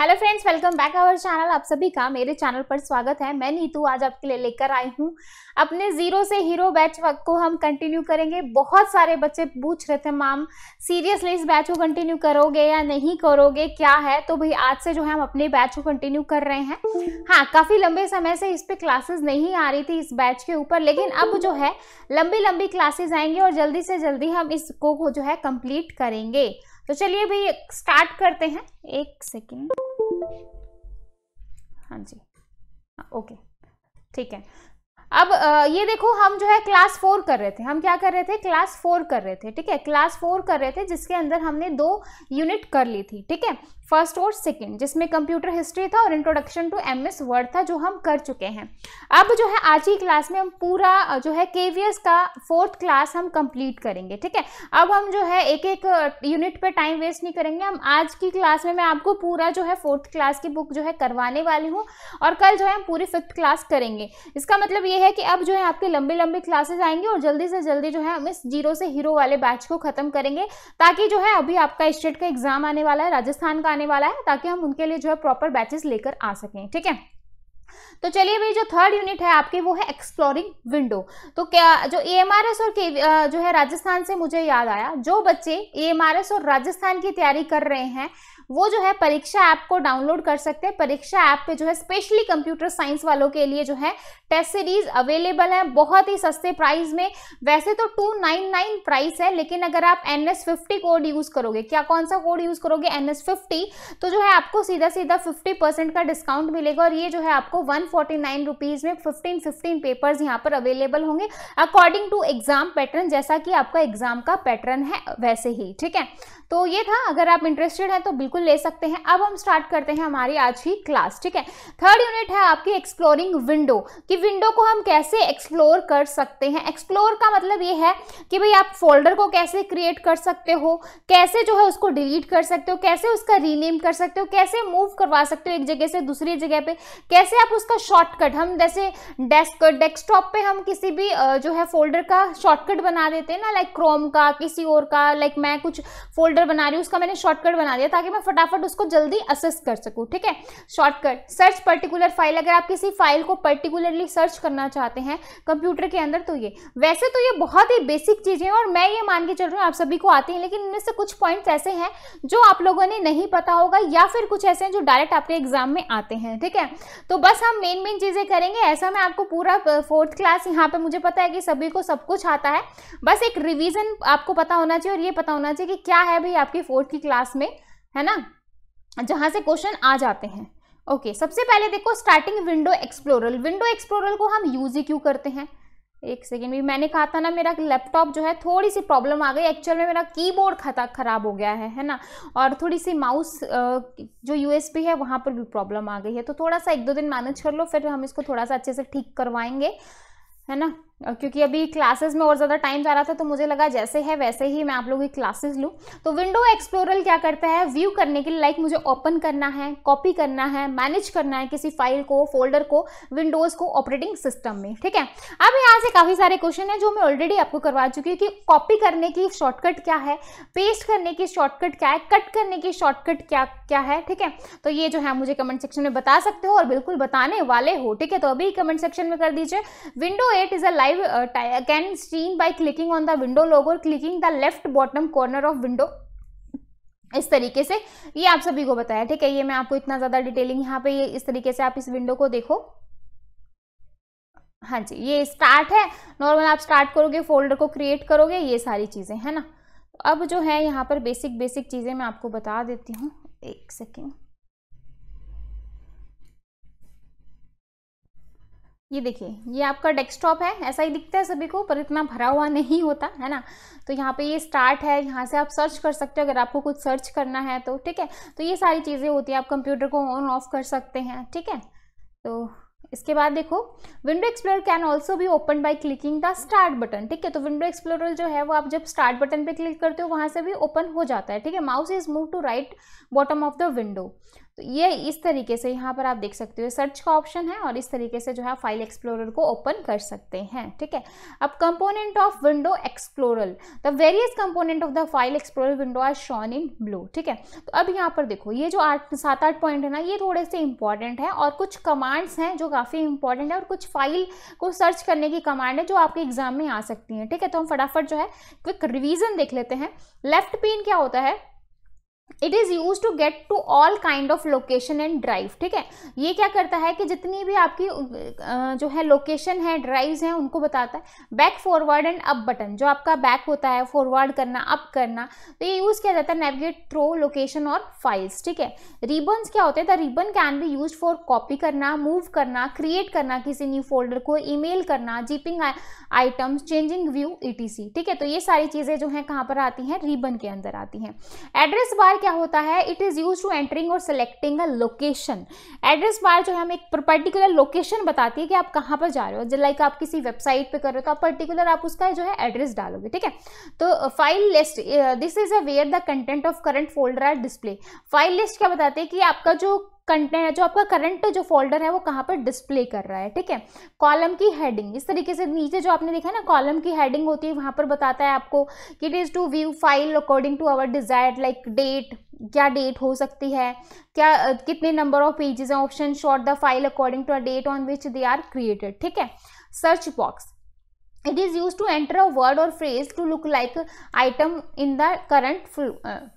Hello friends welcome back our channel आप सभी का मेरे चैनल पर स्वागत है मैं नीतू आज आपके लिए लेकर आई हूँ अपने ज़ीरो से हीरो बैच को हम कंटिन्यू करेंगे बहुत सारे बच्चे पूछ रहे थे मैम सीरियसली इस बैच को कंटिन्यू करोगे या नहीं करोगे क्या है तो भाई आज से जो है हम अपने बैच को कंटिन्यू कर रहे हैं हाँ काफ़ी लंबे समय से इस पर क्लासेज नहीं आ रही थी इस बैच के ऊपर लेकिन अब जो है लंबी लंबी क्लासेज आएंगी और जल्दी से जल्दी हम इसको जो है कम्प्लीट करेंगे तो चलिए भाई स्टार्ट करते हैं एक सेकेंड हाँ जी ओके हाँ, ठीक है अब ये देखो हम जो है क्लास फोर कर रहे थे हम क्या कर रहे थे क्लास फोर कर रहे थे ठीक है क्लास फोर कर रहे थे जिसके अंदर हमने दो यूनिट कर ली थी ठीक है फर्स्ट और सेकंड जिसमें कंप्यूटर हिस्ट्री था और introduction to M S Word था जो हम कर चुके हैं अब जो है आज की क्लास में हम पूरा जो है के का फोर्थ क्लास हम कंप्लीट करेंगे ठीक है अब हम जो है एक एक यूनिट पे टाइम वेस्ट नहीं करेंगे हम आज की क्लास में मैं आपको पूरा जो है फोर्थ क्लास की बुक जो है करवाने वाली हूँ और कल जो है हम पूरी फिफ्थ क्लास करेंगे इसका मतलब ये ये है कि अब जो है आपके लंबे लंबे क्लासेस आएंगे और जल्दी से जल्दी जो है हम इस जीरो से हीरो वाले बैच को खत्म करेंगे ताकि जो है अभी आपका स्टेट का एग्जाम आने वाला है राजस्थान का आने वाला है ताकि हम उनके लिए जो है प्रॉपर बैचेस लेकर आ सकें ठीक है तो चलिए भाई जो थर्ड यूनिट है आपके वो है एक्सप्लोरिंग विंडो तो क्या जो ए और जो है राजस्थान से मुझे याद आया जो बच्चे ए और राजस्थान की तैयारी कर रहे हैं वो जो है परीक्षा ऐप को डाउनलोड कर सकते हैं परीक्षा ऐप पे जो है स्पेशली कंप्यूटर साइंस वालों के लिए जो है टेस्ट सीरीज अवेलेबल है बहुत ही सस्ते प्राइस में वैसे तो 299 प्राइस है लेकिन अगर आप N S fifty code use करोगे क्या कौन सा कोड यूज़ करोगे एन एस फिफ्टी तो जो है आपको सीधा सीधा फिफ्टी परसेंट का डिस्काउंट मिलेगा और ये जो है आपको वन फोर्टी नाइन रुपीज में फिफ्टीन फिफ्टीन पेपर्स यहाँ पर अवेलेबल होंगे अकॉर्डिंग टू एग्जाम पैटर्न जैसा कि आपका एग्जाम का पैटर्न है वैसे ही ठीक है तो ये था अगर आप इंटरेस्टेड हैं तो बिल्कुल बिल्कुल ले सकते हैं अब हम स्टार्ट करते हैं हमारी आज की क्लास ठीक है थर्ड यूनिट है आपकी एक्सप्लोरिंग विंडो कि विंडो को हम कैसे एक्सप्लोर कर सकते हैं एक्सप्लोर का मतलब ये है कि भाई आप फोल्डर को कैसे क्रिएट कर सकते हो कैसे जो है उसको डिलीट कर सकते हो कैसे उसका रीनेम कर सकते हो कैसे मूव करवा सकते हो एक जगह से दूसरी जगह पर कैसे आप उसका शॉर्टकट हम जैसे डेस्क डेस्कटॉप पर हम किसी भी जो है फोल्डर का शॉर्टकट बना देते हैं ना लाइक क्रोम का किसी और का लाइक मैं कुछ फोल्डर बना रही हूँ उसका मैंने शॉर्टकट बना दिया ताकि मैं फटाफट उसको जल्दी असेस कर सकूँ ठीक है शॉर्टकट सर्च पर्टिकुलर फाइल अगर आप किसी फाइल को पर्टिकुलरली सर्च करना चाहते हैं कंप्यूटर के अंदर तो ये वैसे तो ये बहुत ही बेसिक चीज़ें और मैं ये मान के चल रही हूँ आप सभी को आती हैं लेकिन इनमें से कुछ पॉइंट्स ऐसे हैं जो आप लोगों ने नहीं पता होगा या फिर कुछ ऐसे हैं जो डायरेक्ट आपके एग्जाम में आते हैं ठीक है तो बस हम मेन मेन चीज़ें करेंगे ऐसा मैं आपको पूरा फोर्थ क्लास यहाँ पर मुझे पता है कि सभी को सब कुछ आता है बस एक रिविज़न आपको पता होना चाहिए और ये पता होना चाहिए कि क्या है भाई आपकी फोर्थ की क्लास में है ना जहाँ से क्वेश्चन आ जाते हैं ओके okay, सबसे पहले देखो starting window explorer window explorer को हम यूज ही क्यों करते हैं एक सेकेंड भी मैंने कहा था ना मेरा लैपटॉप जो है थोड़ी सी प्रॉब्लम आ गई एक्चुअल में मेरा कीबोर्ड खता ख़राब हो गया है है ना और थोड़ी सी माउस जो यूएसबी है वहाँ पर भी प्रॉब्लम आ गई है तो थोड़ा सा एक दो दिन मैनेज कर लो फिर हम इसको थोड़ा सा अच्छे से ठीक करवाएंगे है ना क्योंकि अभी क्लासेस में और ज़्यादा टाइम जा रहा था तो मुझे लगा जैसे है वैसे ही मैं आप लोगों की क्लासेस लूँ तो विंडो एक्सप्लोरल क्या करता है व्यू करने के लिए लाइक मुझे ओपन करना है कॉपी करना है मैनेज करना है किसी फाइल को फोल्डर को विंडोज़ को ऑपरेटिंग सिस्टम में ठीक है अब यहाँ से काफ़ी सारे क्वेश्चन है जो मैं ऑलरेडी आपको करवा चुकी हूँ कि कॉपी करने की शॉर्टकट क्या है पेस्ट करने की शॉर्टकट क्या है कट करने की शॉर्टकट क्या क्या है ठीक है तो ये जो है मुझे कमेंट सेक्शन में बता सकते हो और बिल्कुल बताने वाले हो ठीक है तो अभी कमेंट सेक्शन में कर दीजिए window eight is a live uh, can stream by clicking on the window logo or clicking the left bottom corner of window इस तरीके से ये आप सभी को बताया ठीक है ये मैं आपको इतना ज़्यादा डिटेलिंग यहाँ पे ये इस तरीके से आप इस विंडो को देखो हाँ जी ये स्टार्ट है नॉर्मल आप स्टार्ट करोगे फोल्डर को क्रिएट करोगे ये सारी चीज़ें है ना अब जो है यहाँ पर बेसिक बेसिक चीज़ें मैं आपको बता देती हूँ एक सेकेंड ये देखिए ये आपका डेस्कटॉप है ऐसा ही दिखता है सभी को पर इतना भरा हुआ नहीं होता है ना तो यहाँ पे ये स्टार्ट है यहाँ से आप सर्च कर सकते हो अगर आपको कुछ सर्च करना है तो ठीक है तो ये सारी चीज़ें होती है आप कंप्यूटर को ऑन ऑफ कर सकते हैं ठीक है तो इसके बाद देखो विंडो एक्सप्लोर कैन ऑल्सो भी open by clicking the start button ठीक है तो विंडो एक्सप्लोर जो है वो आप जब स्टार्ट बटन पर क्लिक करते हो वहाँ से भी ओपन हो जाता है ठीक है mouse is move to right bottom of the window तो ये इस तरीके से यहाँ पर आप देख सकते हो सर्च का ऑप्शन है और इस तरीके से जो है फाइल एक्सप्लोरर को ओपन कर सकते हैं ठीक है अब component of window explorer the various component of the file explorer window are shown in blue ठीक है तो अब यहाँ पर देखो ये जो आठ सात आठ पॉइंट है ना ये थोड़े से इंपॉर्टेंट है और कुछ कमांड्स हैं जो काफ़ी इंपॉर्टेंट है और कुछ फाइल को सर्च करने की कमांड है जो आपके एग्जाम में आ सकती है ठीक है तो हम फटाफट जो है क्विक रिविजन देख लेते हैं लेफ्ट पेन क्या होता है it is use to get to all kind of location and drive ठीक है ये क्या करता है कि जितनी भी आपकी जो है लोकेशन है ड्राइव्स हैं उनको बताता है back forward and up button जो आपका बैक होता है फॉरवर्ड करना अप करना तो ये यूज़ किया जाता है नेविगेट थ्रो लोकेशन और फाइल्स ठीक है रिबन्स क्या होते हैं the ribbon can be use for copy करना मूव करना क्रिएट करना किसी न्यू फोल्डर को मेल करना जीपिंग आइटम्स चेंजिंग व्यू ई ठीक है तो ये सारी चीज़ें जो हैं कहाँ पर आती हैं रिबन के अंदर आती हैं एड्रेस बार बार क्या होता है it is use to entering और selecting a location address bar जो है हम एक पर्टिकुलर लोकेशन बताती है कि आप कहाँ पर जा रहे हो जो लाइक आप किसी वेबसाइट पे कर रहे हो तो आप पर्टिकुलर आप उसका जो है एड्रेस डालोगे ठीक है तो file list this is a where the content of current folder are display file list क्या बताते हैं कि आपका जो कंटेंट जो आपका करंट जो फोल्डर है वो कहाँ पर डिस्प्ले कर रहा है ठीक है कॉलम की हेडिंग इस तरीके से नीचे जो आपने देखा है ना कॉलम की हेडिंग होती है वहाँ पर बताता है आपको कि it is to view file according to our desire like date क्या डेट हो सकती है क्या कितने नंबर ऑफ पेजेस हैं option sort the file according to a date on which they are created ठीक है search box it is use to enter a word और phrase to look like item in the current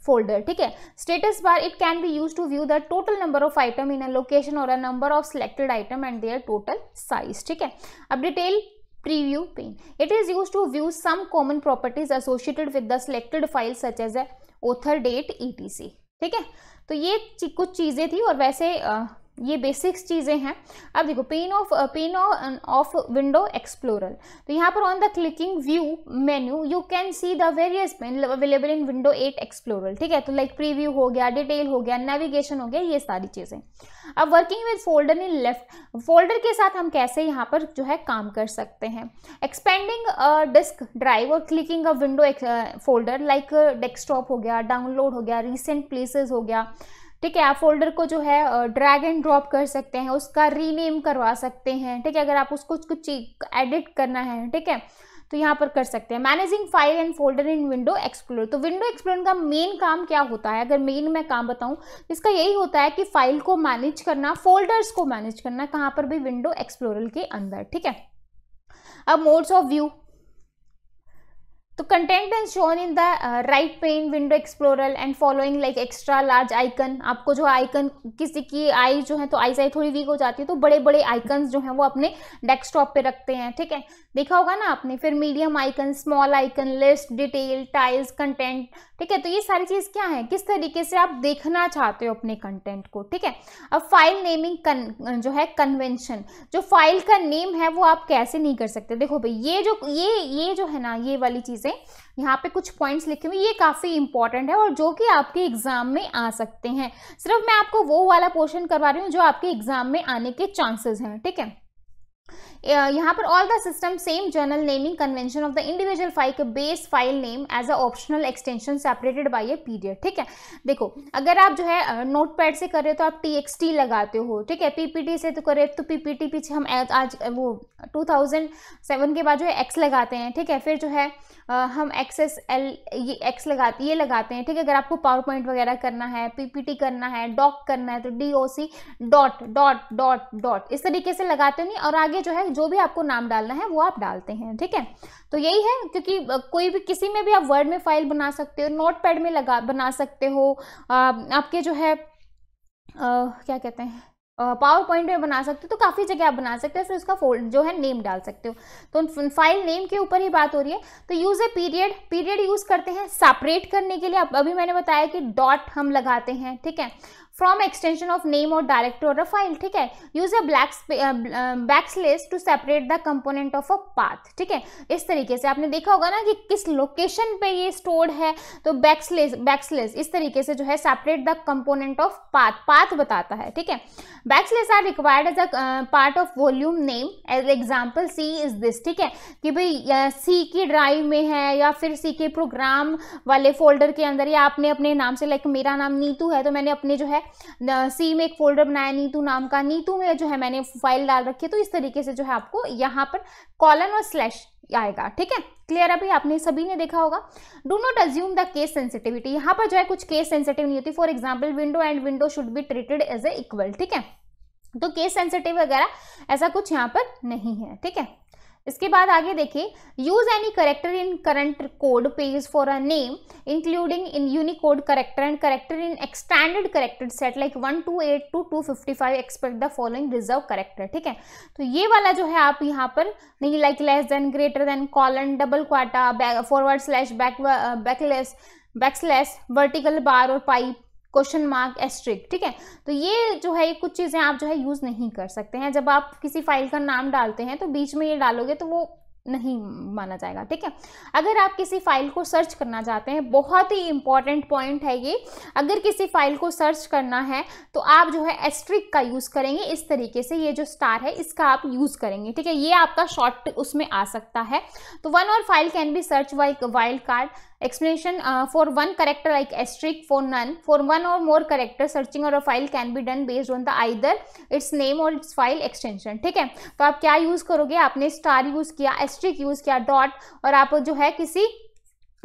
folder ठीक है status bar it can be use to view the total number of item in a location और a number of selected item and their total size ठीक है अब detail preview pane it is use to view some common properties associated with the selected file such as a author date ई ठीक है तो ये कुछ चीज़ें थी और वैसे uh, ये बेसिक्स चीज़ें हैं अब देखो pane of pane of window explorer तो यहाँ पर on the clicking view menu you can see the various pane available in window at explorer ठीक है तो लाइक प्रीव्यू हो गया डिटेल हो गया नेविगेशन हो गया ये सारी चीज़ें अब working with folder in left folder के साथ हम कैसे यहाँ पर जो है काम कर सकते हैं एक्सपेंडिंग डिस्क ड्राइव और clicking a window folder like desktop हो गया डाउनलोड हो गया रिसेंट प्लेसेस हो गया ठीक है आप फोल्डर को जो है ड्रैग एंड ड्रॉप कर सकते हैं उसका रीनेम करवा सकते हैं ठीक है अगर आप उसको कुछ एडिट करना है ठीक है तो यहाँ पर कर सकते हैं managing file and folder in window explore तो विंडो एक्सप्लोर का मेन काम क्या होता है अगर मेन मैं काम बताऊं इसका यही होता है कि फाइल को मैनेज करना फोल्डर्स को मैनेज करना कहाँ पर भी विंडो एक्सप्लोरल के अंदर ठीक है अब मोड्स ऑफ व्यू तो content is shown in the right pane window explorer and following like extra large icon आपको जो आइकन किसी की आई जो है तो आई साई थोड़ी वीक हो जाती है तो बड़े बड़े आइकन जो हैं वो अपने डेस्कटॉप पे रखते हैं ठीक है देखा होगा ना आपने फिर medium icon small icon list detail tiles content ठीक है तो ये सारी चीज़ क्या है किस तरीके से आप देखना चाहते हो अपने कंटेंट को ठीक है अब फाइल नेमिंग कन, जो है कन्वेंशन जो फाइल का नेम है वो आप कैसे नहीं कर सकते देखो भाई ये जो ये ये जो है ना ये वाली चीज़ पे यहाँ पे कुछ पॉइंट्स लिखे हुए ये काफ़ी इंपॉर्टेंट है और जो कि आपके एग्जाम में आ सकते हैं सिर्फ मैं आपको वो वाला पोर्शन करवा रही हूँ जो आपके एग्जाम में आने के चांसेस हैं ठीक है Uh, यहाँ पर all the system same general naming convention of the individual file के base file name as a optional extension separated by a period ठीक है देखो अगर आप जो है नोट uh, पैड से कर रहे हो तो आप टी लगाते हो ठीक है पीपीटी से तो कर रहे हो तो पीपीटी पीछे हम आज uh, वो 2007 के बाद जो है एक्स लगाते हैं ठीक है फिर जो है हम एक्स एस एल ये एक्स लगाते ये लगाते हैं ठीक है अगर आपको पावर पॉइंट वगैरह करना है पीपीटी करना है डॉक करना है तो D O C dot dot dot dot इस तरीके से लगाते नहीं और आगे आगे जो है जो भी आपको नाम डालना है वो आप डालते हैं ठीक है तो यही है क्योंकि कोई भी किसी में भी आप वर्ड में फाइल बना सकते हो नोट पैड में लगा बना सकते हो आपके जो है आ, क्या कहते हैं पावर पॉइंट में बना सकते हो तो काफ़ी जगह आप बना सकते हो फिर उसका फोल्ड जो है नेम डाल सकते हो तो फाइल नेम के ऊपर ही बात हो रही है तो use a period period use करते हैं सेपरेट करने के लिए अब अभी मैंने बताया कि डॉट हम लगाते हैं ठीक है फ्रॉम एक्सटेंशन ऑफ नेम और डायरेक्टर और फाइल ठीक है use a black backslash to separate the component of a path ठीक है इस तरीके से आपने देखा होगा ना कि किस लोकेशन पे ये स्टोर्ड है तो बैक स्लेस बैक स्लेस इस तरीके से जो है separate the component of path path बताता है ठीक है backslash are required as a part of volume name as example C is this ठीक है कि भाई सी uh, की ड्राइव में है या फिर सी के प्रोग्राम वाले फोल्डर के अंदर या आपने अपने नाम से लाइक मेरा नाम नीतू है तो मैंने अपने जो है सी में एक फोल्डर बनाया नीतू नाम का नीतू में जो है मैंने फाइल डाल रखी है तो इस तरीके से जो है आपको यहाँ पर कॉलन और स्लैश आएगा ठीक है क्लियर अभी आपने सभी ने देखा होगा do not assume the case sensitivity यहाँ पर जो है कुछ केस सेंसिटिव नहीं होती for example window and window should be treated as a equal ठीक है तो केस सेंसिटिव वगैरह ऐसा कुछ यहाँ पर नहीं है ठीक है इसके बाद आगे देखिए use any character in current code page for a name including in Unicode character and character in extended character set like one two eight two two fifty five except the following reserve character ठीक है तो ये वाला जो है आप यहाँ पर नहीं like less than greater than colon double quote forward slash back backslash back vertical bar और पाइप क्वेश्चन मार्क एस्ट्रिक ठीक है तो ये जो है ये कुछ चीज़ें आप जो है यूज़ नहीं कर सकते हैं जब आप किसी फाइल का नाम डालते हैं तो बीच में ये डालोगे तो वो नहीं माना जाएगा ठीक है अगर आप किसी फाइल को सर्च करना चाहते हैं बहुत ही इंपॉर्टेंट पॉइंट है ये अगर किसी फाइल को सर्च करना है तो आप जो है एस्ट्रिक का यूज़ करेंगे इस तरीके से ये जो स्टार है इसका आप यूज़ करेंगे ठीक है ये आपका शॉर्ट उसमें आ सकता है तो वन और file can be search wild card Explanation uh, for one character like asterisk for none. For one or more character searching or a file can be done based on the either its name or its file extension. ठीक है तो आप क्या use करोगे आपने star use किया asterisk use किया dot और आप जो है किसी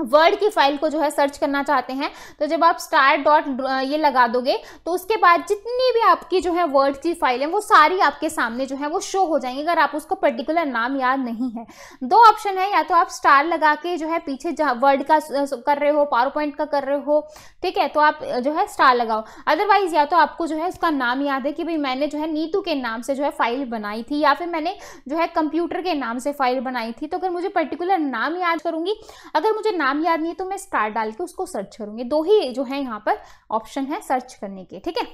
वर्ड की फाइल को जो है सर्च करना चाहते हैं तो जब आप स्टार डॉट uh, ये लगा दोगे तो उसके बाद जितनी भी आपकी जो है वर्ड की फाइल है वो सारी आपके सामने जो है वो शो हो जाएंगी अगर आप उसको पर्टिकुलर नाम याद नहीं है दो ऑप्शन है या तो आप स्टार लगा के जो है पीछे वर्ड का uh, कर रहे हो पावर पॉइंट का कर रहे हो ठीक है तो आप uh, जो है स्टार लगाओ अदरवाइज या तो आपको जो है उसका नाम याद है कि भाई मैंने जो है नीतू के नाम से जो है फाइल बनाई थी या फिर मैंने जो है कंप्यूटर के नाम से फाइल बनाई थी तो अगर मुझे पर्टिकुलर नाम याद करूंगी अगर मुझे नाम याद नहीं है तो मैं स्टार डाल के उसको सर्च करूंगी दो ही जो है यहाँ पर ऑप्शन है सर्च करने के ठीक है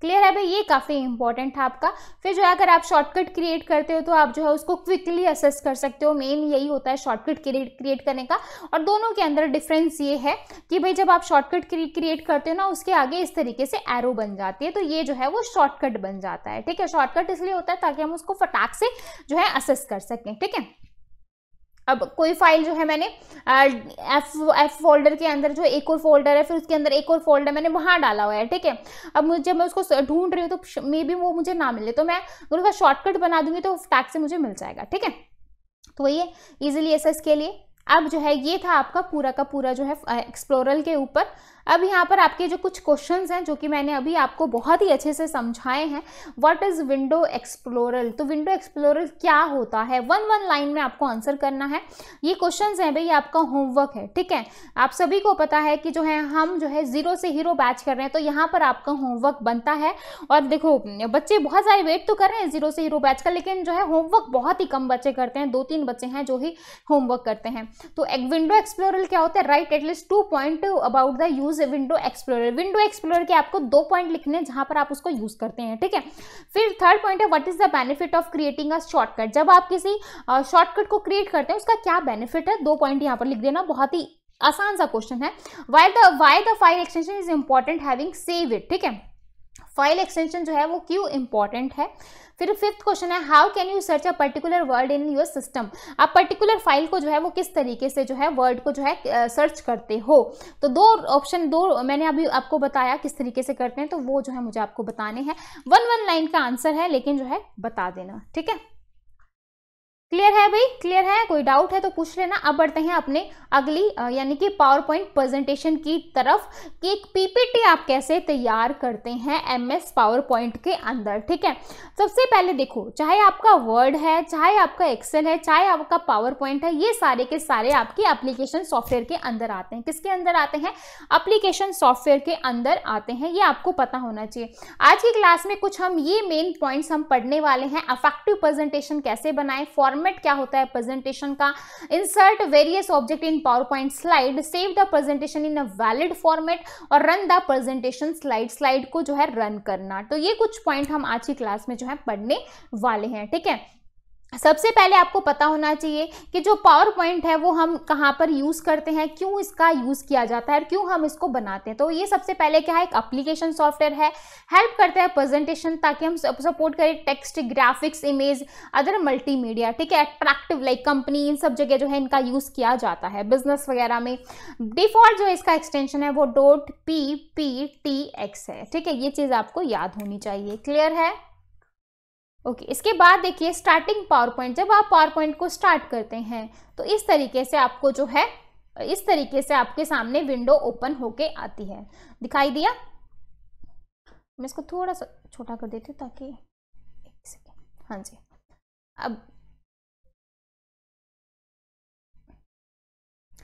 क्लियर है भाई ये काफ़ी इंपॉर्टेंट है आपका फिर जो है अगर आप शॉर्टकट क्रिएट करते हो तो आप जो है उसको क्विकली असेस कर सकते हो मेन यही होता है शॉर्टकट क्रिएट करने का और दोनों के अंदर डिफरेंस ये है कि भाई जब आप शॉर्टकट क्रिएट करते हो ना उसके आगे इस तरीके से एरो बन जाती है तो ये जो है वो शॉर्टकट बन जाता है ठीक है शॉर्टकट इसलिए होता है ताकि हम उसको फटाक से जो है असेस कर सकें ठीक है अब कोई फाइल जो है मैंने एफ एफ फोल्डर के अंदर जो एक और फोल्डर है फिर उसके अंदर एक और फोल्डर मैंने वहाँ डाला हुआ है ठीक है अब मुझे जब मैं उसको ढूंढ रही हूँ तो मे बी वो मुझे ना मिले तो मैं उसका शॉर्टकट बना दूंगी तो टैग से मुझे मिल जाएगा ठीक है तो वही है ईजिली एस के लिए अब जो है ये था आपका पूरा का पूरा जो है एक्सप्लोरल के ऊपर अब यहाँ पर आपके जो कुछ क्वेश्चंस हैं जो कि मैंने अभी आपको बहुत ही अच्छे से समझाए हैं व्हाट इज़ विंडो एक्सप्लोरल तो विंडो एक्सप्लोरल क्या होता है वन वन लाइन में आपको आंसर करना है ये क्वेश्चंस हैं भाई आपका होमवर्क है ठीक है आप सभी को पता है कि जो है हम जो है ज़ीरो से हीरो बैच कर रहे हैं तो यहाँ पर आपका होमवर्क बनता है और देखो बच्चे बहुत सारे वेट तो कर रहे हैं ज़ीरो से हीरो बैच का लेकिन जो है होमवर्क बहुत ही कम बच्चे करते हैं दो तीन बच्चे हैं जो ही होमवर्क करते हैं तो विंडो एक्सप्लोरल क्या होता है write at least two point about the use use window explore window explore के आपको दो पॉइंट लिखने हैं जहां पर आप उसको यूज करते हैं ठीक है फिर थर्ड पॉइंट है what is the benefit of creating a shortcut जब आप किसी शॉर्टकट को क्रिएट करते हैं उसका क्या बेनिफिट है दो पॉइंट यहाँ पर लिख देना बहुत ही आसान सा क्वेश्चन है why the why the file extension is important having save it ठीक है फाइल एक्सटेंशन जो है वो क्यों इंपॉर्टेंट है फिर फिफ्थ क्वेश्चन है how can you search a particular word in your system आप पर्टिकुलर फाइल को जो है वो किस तरीके से जो है वर्ड को जो है सर्च करते हो तो दो ऑप्शन दो मैंने अभी आपको बताया किस तरीके से करते हैं तो वो जो है मुझे आपको बताने हैं वन वन लाइन का आंसर है लेकिन जो है बता देना ठीक है क्लियर है भाई क्लियर है कोई डाउट है तो पूछ लेना अब बढ़ते हैं अपने अगली यानी कि पावर पॉइंट प्रेजेंटेशन की तरफ कि एक पीपीटी आप कैसे तैयार करते हैं एमएस पावर पॉइंट के अंदर ठीक है सबसे पहले देखो चाहे आपका वर्ड है चाहे आपका एक्सेल है चाहे आपका पावर पॉइंट है ये सारे के सारे आपकी एप्लीकेशन सॉफ्टवेयर के अंदर आते हैं किसके अंदर आते हैं अप्लीकेशन सॉफ्टवेयर के अंदर आते हैं ये आपको पता होना चाहिए आज की क्लास में कुछ हम ये मेन पॉइंट्स हम पढ़ने वाले हैं अफेक्टिव प्रेजेंटेशन कैसे बनाएं फॉर्म फॉर्मेट क्या होता है प्रेजेंटेशन का insert various object in PowerPoint slide save the presentation in a valid format और run the presentation slide slide को जो है रन करना तो ये कुछ पॉइंट हम आज की क्लास में जो है पढ़ने वाले हैं ठीक है सबसे पहले आपको पता होना चाहिए कि जो पावर पॉइंट है वो हम कहाँ पर यूज़ करते हैं क्यों इसका यूज़ किया जाता है और क्यों हम इसको बनाते हैं तो ये सबसे पहले क्या है एक एप्लीकेशन सॉफ्टवेयर है हेल्प करता है प्रेजेंटेशन ताकि हम सपोर्ट करें text graphics image other multimedia ठीक है अट्रैक्टिव लाइक कंपनी इन सब जगह जो है इनका यूज़ किया जाता है बिजनेस वगैरह में डिफॉल्ट जो इसका एक्सटेंशन है वो dot P P T X है ठीक है ये चीज़ आपको याद होनी चाहिए क्लियर है ओके okay, इसके बाद देखिए स्टार्टिंग पावर पॉइंट जब आप पावर पॉइंट को स्टार्ट करते हैं तो इस तरीके से आपको जो है इस तरीके से आपके सामने विंडो ओपन होके आती है दिखाई दिया मैं इसको थोड़ा सा छोटा कर देती हूँ ताकि हाँ जी अब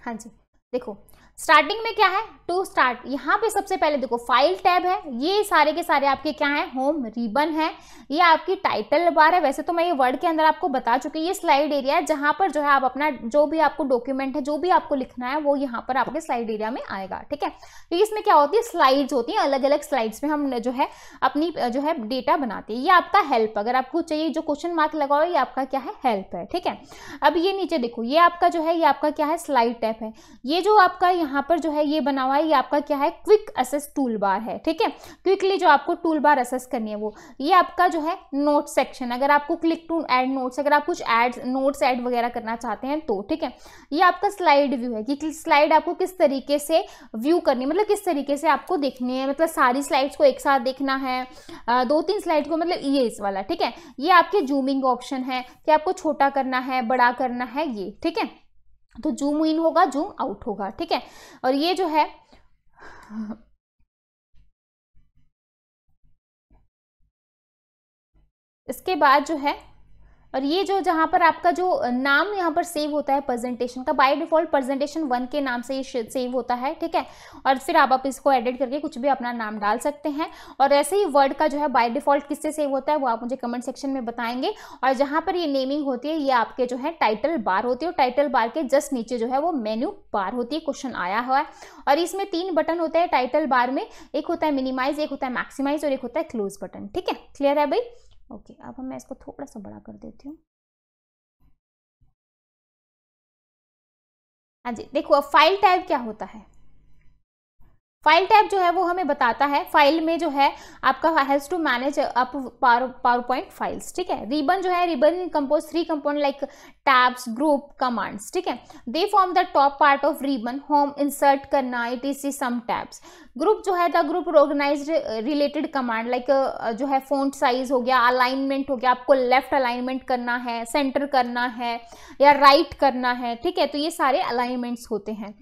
हाँ जी देखो स्टार्टिंग में क्या है टू स्टार्ट यहाँ पे सबसे पहले देखो फाइल टैब है ये सारे के सारे आपके क्या है होम रिबन है ये आपकी टाइटल बार है वैसे तो मैं ये वर्ड के अंदर आपको बता चुकी ये स्लाइड एरिया है जहां पर जो है आप अपना जो भी आपको डॉक्यूमेंट है जो भी आपको लिखना है वो यहाँ पर आपके स्लाइड एरिया में आएगा ठीक है तो इसमें क्या होती है स्लाइड्स होती है अलग अलग स्लाइड्स में हम जो है अपनी जो है डेटा बनाते हैं ये आपका हेल्प अगर आपको चाहिए जो क्वेश्चन मार्क लगाओ ये आपका क्या है हेल्प है ठीक है अब ये नीचे देखो ये आपका जो है ये आपका क्या है स्लाइड टैप है ये जो आपका यहाँ पर जो है ये बना हुआ है ये आपका क्या है क्विक असेस टूल बार है ठीक है क्विकली जो आपको टूल बार असेस करनी है वो ये आपका जो है नोट सेक्शन अगर आपको क्लिक टू एड नोट्स अगर आप कुछ एड नोट्स एड वगैरह करना चाहते हैं तो ठीक है ये आपका स्लाइड व्यू है कि स्लाइड आपको किस तरीके से व्यू करनी मतलब किस तरीके से आपको देखनी है मतलब सारी स्लाइड्स को एक साथ देखना है दो तीन स्लाइड को मतलब ये इस वाला ठीक है ये आपके जूमिंग ऑप्शन है कि आपको छोटा करना है बड़ा करना है ये ठीक है तो जूम इन होगा जूम आउट होगा ठीक है और ये जो है इसके बाद जो है और ये जो जहाँ पर आपका जो नाम यहाँ पर सेव होता है प्रेजेंटेशन का बाय डिफॉल्ट प्रेजेंटेशन वन के नाम से ये सेव होता है ठीक है और फिर आप आप इसको एडिट करके कुछ भी अपना नाम डाल सकते हैं और ऐसे ही वर्ड का जो है बाय डिफॉल्ट किससे सेव होता है वो आप मुझे कमेंट सेक्शन में बताएंगे और जहाँ पर ये नेमिंग होती है ये आपके जो है टाइटल बार होती है और टाइटल बार के जस्ट नीचे जो है वो मेन्यू बार होती है क्वेश्चन आया हुआ है और इसमें तीन बटन होते हैं टाइटल बार में एक होता है मिनिमाइज एक होता है मैक्सिमाइज और एक होता है क्लोज बटन ठीक है क्लियर है भाई ओके अब मैं इसको थोड़ा सा बड़ा कर देती हूँ हाँ जी देखो अब फाइल टाइप क्या होता है फाइल टैब जो है वो हमें बताता है फाइल में जो है आपका has to manage up PowerPoint files ठीक है रिबन जो है ribbon compose three component like tabs group commands ठीक है they form the top part of ribbon home insert करना it is see some tabs group जो है the group organize related command like जो है फोन साइज हो गया alignment हो गया आपको लेफ्ट अलाइनमेंट करना है सेंटर करना है या राइट right करना है ठीक है तो ये सारे अलाइनमेंट्स होते हैं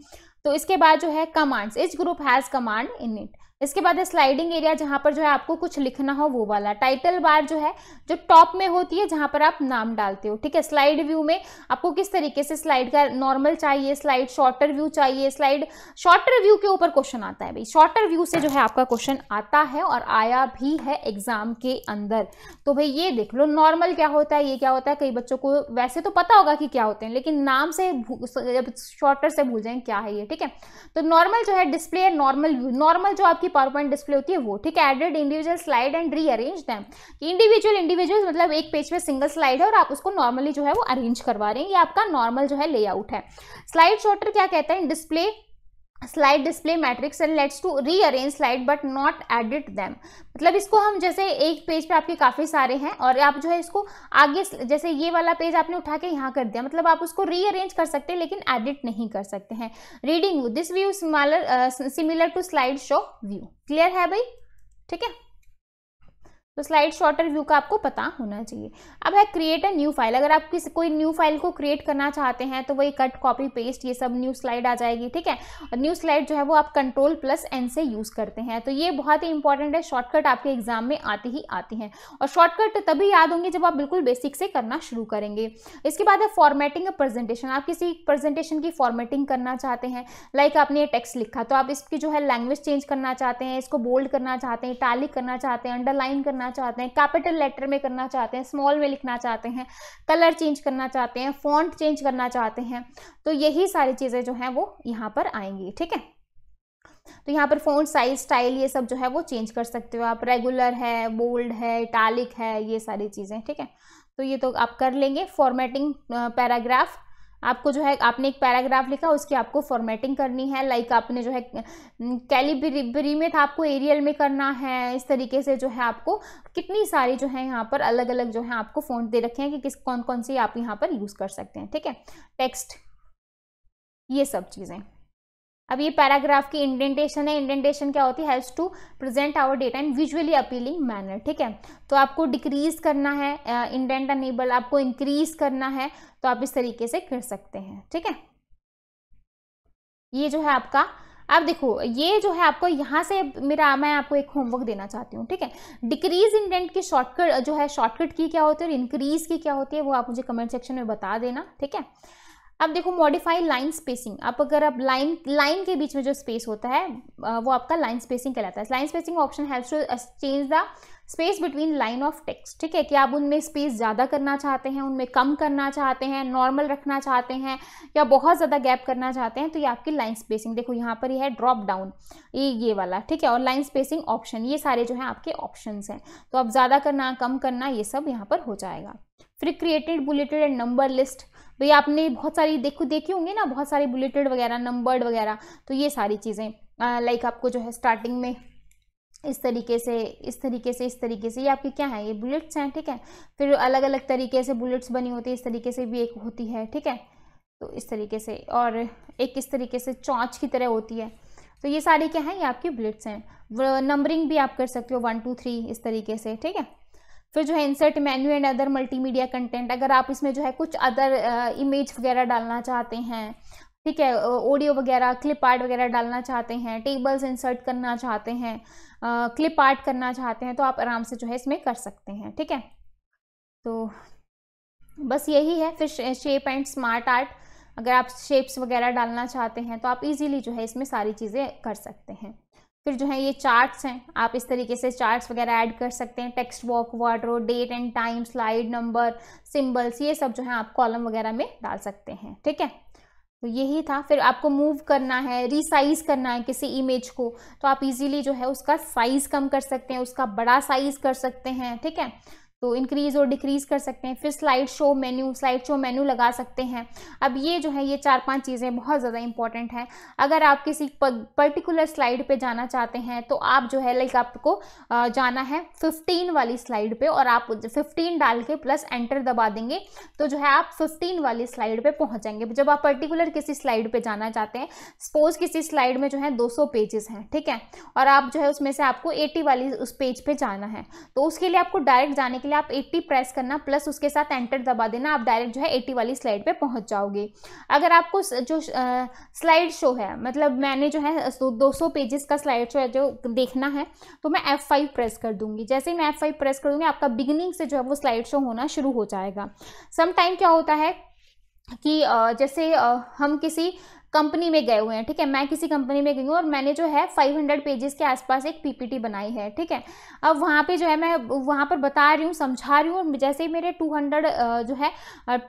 तो इसके बाद जो है commands each group has command in it इसके बाद स्लाइडिंग एरिया जहां पर जो है आपको कुछ लिखना हो वो वाला टाइटल बार जो है जो टॉप में होती है जहां पर आप नाम डालते हो ठीक है स्लाइड व्यू में आपको किस तरीके से स्लाइड का नॉर्मल चाहिए स्लाइड शॉर्टर व्यू चाहिए स्लाइड शॉर्टर व्यू के ऊपर क्वेश्चन आता है भाई शॉर्टर व्यू से जो है आपका क्वेश्चन आता है और आया भी है एग्जाम के अंदर तो भाई ये देख लो नॉर्मल क्या होता है ये क्या होता है कई बच्चों को वैसे तो पता होगा कि क्या होते हैं लेकिन नाम से जब शॉर्टर से भूल जाए क्या है ये ठीक है तो नॉर्मल जो है डिस्प्ले नॉर्मल व्यू नॉर्मल जो आपकी आपकी पावर पॉइंट डिस्प्ले होती है वो ठीक है added individual slide and rearrange them individual individual मतलब एक पेज पे सिंगल स्लाइड है और आप उसको नॉर्मली जो है वो अरेंज करवा रहे हैं ये आपका नॉर्मल जो है लेआउट है स्लाइड शॉर्टर क्या कहते हैं display slide display matrix and let's to rearrange slide but not edit them मतलब इसको हम जैसे एक पेज पे आपके काफ़ी सारे हैं और आप जो है इसको आगे जैसे ये वाला पेज आपने उठा के यहाँ कर दिया मतलब आप उसको रीअरेंज कर सकते हैं लेकिन एडिट नहीं कर सकते हैं reading view this view similar to slide show view clear है भाई ठीक है तो स्लाइड शॉर्टर व्यू का आपको पता होना चाहिए अब है क्रिएट अ न्यू फाइल अगर आप किसी कोई न्यू फाइल को क्रिएट करना चाहते हैं तो वही कट कॉपी पेस्ट ये सब न्यू स्लाइड आ जाएगी ठीक है और न्यू स्लाइड जो है वो आप कंट्रोल प्लस एन से यूज़ करते हैं तो ये बहुत ही इंपॉर्टेंट है शॉर्टकट आपके एग्जाम में आती ही आती हैं और शॉर्टकट तभी याद होंगे जब आप बिल्कुल बेसिक से करना शुरू करेंगे इसके बाद है फॉर्मेटिंग प्रेजेंटेशन आप किसी प्रेजेंटेशन की फॉर्मेटिंग करना चाहते हैं लाइक आपने ये टेक्स्ट लिखा तो आप इसकी जो है लैंग्वेज चेंज करना चाहते हैं इसको बोल्ड करना चाहते हैं टैलिक करना चाहते हैं अंडरलाइन करना करना चाहते हैं कैपिटल लेटर में करना चाहते हैं स्मॉल में लिखना चाहते हैं कलर चेंज करना चाहते हैं फॉन्ट चेंज करना चाहते हैं तो यही सारी चीज़ें जो हैं वो यहाँ पर आएंगी ठीक है तो यहाँ पर फ़ॉन्ट साइज स्टाइल ये सब जो है वो चेंज कर सकते हो आप रेगुलर है बोल्ड है इटालिक है ये सारी चीज़ें ठीक है तो ये तो आप कर लेंगे फॉर्मेटिंग पैराग्राफ आपको जो है आपने एक पैराग्राफ लिखा उसकी आपको फॉर्मेटिंग करनी है लाइक आपने जो है कैलिबरी में था आपको एरियल में करना है इस तरीके से जो है आपको कितनी सारी जो है यहाँ पर अलग अलग जो है आपको फोन दे रखे हैं कि किस कौन कौन सी आप यहाँ पर यूज़ कर सकते हैं ठीक है टेक्स्ट ये सब चीज़ें अब ये पैराग्राफ की इंडेंटेशन है इंडेंटेशन क्या होती है to present our data in visually appealing manner ठीक है तो आपको डिक्रीज करना है इंडेंट अनेबल आपको इंक्रीज करना है तो आप इस तरीके से कर सकते हैं ठीक है ये जो है आपका अब देखो ये जो है आपको यहाँ से मेरा मैं आपको एक होमवर्क देना चाहती हूँ ठीक है डिक्रीज इंडेंट की शॉर्टकट जो है शॉर्टकट की क्या होती है और इंक्रीज की क्या होती है वो आप मुझे कमेंट सेक्शन में बता देना ठीक है अब देखो मॉडिफाई लाइन स्पेसिंग आप अगर आप लाइन लाइन के बीच में जो स्पेस होता है वो आपका लाइन स्पेसिंग कहलाता है line spacing option helps to change the space between line of text ठीक है कि आप उनमें स्पेस ज़्यादा करना चाहते हैं उनमें कम करना चाहते हैं नॉर्मल रखना चाहते हैं या बहुत ज़्यादा गैप करना चाहते हैं तो ये आपकी लाइन स्पेसिंग देखो यहाँ पर ये है ड्रॉप डाउन ये ये वाला ठीक है और लाइन स्पेसिंग ऑप्शन ये सारे जो हैं आपके ऑप्शन हैं तो आप ज़्यादा करना कम करना ये सब यहाँ पर हो जाएगा फिर created bulleted and number list भाई आपने बहुत सारी देखो देखे होंगे ना बहुत सारे बुलेटेड वगैरह नंबर्ड वगैरह तो ये सारी चीज़ें लाइक आपको जो है स्टार्टिंग में इस तरीके से इस तरीके से इस तरीके से ये आपके क्या है ये बुलेट्स हैं ठीक है फिर अलग अलग तरीके से बुलेट्स बनी होती है इस तरीके से भी एक होती है ठीक है तो इस तरीके से और एक इस तरीके से चौंच की तरह होती है तो ये सारी क्या हैं ये आपके बुलेट्स हैं नंबरिंग भी आप कर सकते हो वन टू थ्री इस तरीके से ठीक है फिर जो है insert menu and other multimedia content अगर आप इसमें जो है कुछ अदर इमेज वगैरह डालना चाहते हैं ठीक है ऑडियो वगैरह क्लिप आर्ट वगैरह डालना चाहते हैं टेबल्स इंसर्ट करना चाहते हैं क्लिप आर्ट करना चाहते हैं तो आप आराम से जो है इसमें कर सकते हैं ठीक है तो बस यही है फिर शेप एंड स्मार्ट आर्ट अगर आप शेप्स वगैरह डालना चाहते हैं तो आप इजीली जो है इसमें सारी चीज़ें कर सकते हैं फिर जो है ये चार्ट्स हैं आप इस तरीके से चार्ट्स वगैरह ऐड कर सकते हैं text walk water date and time slide number symbols ये सब जो है आप कॉलम वगैरह में डाल सकते हैं ठीक है तो यही था फिर आपको मूव करना है रिसाइज करना है किसी इमेज को तो आप इजीली जो है उसका साइज़ कम कर सकते हैं उसका बड़ा साइज़ कर सकते हैं ठीक है तो इंक्रीज़ और डिक्रीज़ कर सकते हैं फिर slide show menu slide show menu लगा सकते हैं अब ये जो है ये चार पांच चीज़ें बहुत ज़्यादा इंपॉर्टेंट हैं अगर आप किसी पर्टिकुलर स्लाइड पे जाना चाहते हैं तो आप जो है लाइक आपको जाना है फिफ्टीन वाली स्लाइड पे और आप फिफ्टीन डाल के प्लस एंटर दबा देंगे तो जो है आप फिफ्टीन वाली स्लाइड पर पहुँच जाएंगे जब आप पर्टिकुलर किसी स्लाइड पर जाना चाहते हैं सपोज किसी स्लाइड में जो है दो पेजेस हैं ठीक है और आप जो है उसमें से आपको एटी वाली उस पेज पर जाना है तो उसके लिए आपको डायरेक्ट जाने के लिए आप 80 प्रेस करना प्लस उसके साथ एंटर दबा देना आप डायरेक्ट जो है 80 वाली स्लाइड पे पहुंच जाओगे अगर आपको जो स्लाइड शो है मतलब मैंने जो है दो सौ पेजेस का स्लाइड शो है जो देखना है तो मैं एफ फाइव प्रेस कर दूंगी जैसे ही मैं एफ फाइव प्रेस दूंगी आपका बिगिनिंग से जो है वो स्लाइड शो होना शुरू हो जाएगा समटाइम क्या होता है कि जैसे हम किसी कंपनी में गए हुए हैं ठीक है मैं किसी कंपनी में गई हूँ और मैंने जो है 500 पेजेस के आसपास एक पीपीटी बनाई है ठीक है अब वहाँ पे जो है मैं वहाँ पर बता रही हूँ समझा रही हूँ जैसे ही मेरे 200 जो है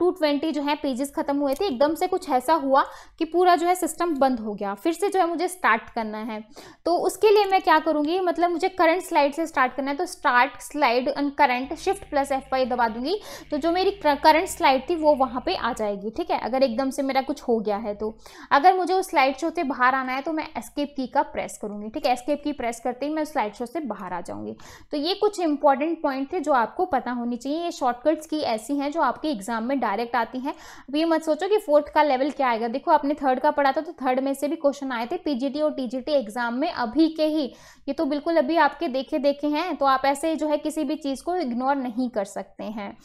220 जो है पेजेस ख़त्म हुए थे एकदम से कुछ ऐसा हुआ कि पूरा जो है सिस्टम बंद हो गया फिर से जो है मुझे स्टार्ट करना है तो उसके लिए मैं क्या करूँगी मतलब मुझे करंट स्लाइड से स्टार्ट करना है तो start slide and current shift plus F दबा दूंगी तो जो मेरी करंट स्लाइड थी वो वहाँ पर आ जाएगी ठीक है अगर एकदम से मेरा कुछ हो गया है तो अगर मुझे उस स्लाइड शो से बाहर आना है तो मैं एस्केप की का प्रेस करूंगी ठीक है एस्केप की प्रेस करते ही मैं उस स्लाइड शो से बाहर आ जाऊँगी तो ये कुछ इंपॉर्टेंट पॉइंट थे जो आपको पता होनी चाहिए ये शॉर्टकट्स की ऐसी हैं जो आपके एग्जाम में डायरेक्ट आती हैं अब ये मत सोचो कि फोर्थ का लेवल क्या आएगा देखो आपने थर्ड का पढ़ा था तो थर्ड में से भी क्वेश्चन आए थे पीजीटी और टीजीटी एग्जाम में अभी के ही ये तो बिल्कुल अभी आपके देखे देखे हैं तो आप ऐसे जो है किसी भी चीज़ को इग्नोर नहीं कर सकते हैं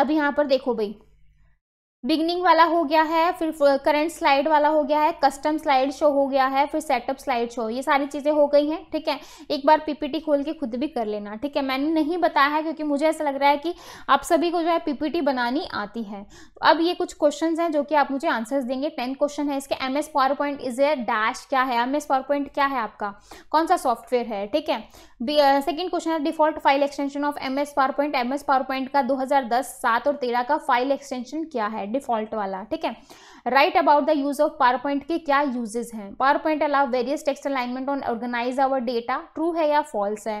अब यहाँ पर देखो भाई बिगनिंग वाला हो गया है फिर करंट स्लाइड वाला हो गया है कस्टम स्लाइड शो हो गया है फिर सेटअप स्लाइड शो ये सारी चीज़ें हो गई हैं ठीक है एक बार पीपीटी खोल के खुद भी कर लेना ठीक है मैंने नहीं बताया है क्योंकि मुझे ऐसा लग रहा है कि आप सभी को जो है पीपीटी बनानी आती है अब ये कुछ क्वेश्चन हैं जो कि आप मुझे आंसर्स देंगे टेन क्वेश्चन है इसके M S PowerPoint is a dash क्या है एम एस पावर पॉइंट क्या है आपका कौन सा सॉफ्टवेयर है ठीक है सेकेंड क्वेश्चन है default file extension of M S PowerPoint M S PowerPoint का दो हज़ार दस सात और तेरह का फाइल एक्सटेंशन क्या है डिफॉल्ट वाला ठीक है write about the use of PowerPoint के क्या यूजेज हैं PowerPoint allow various text alignment on organize our data true है या फॉल्स है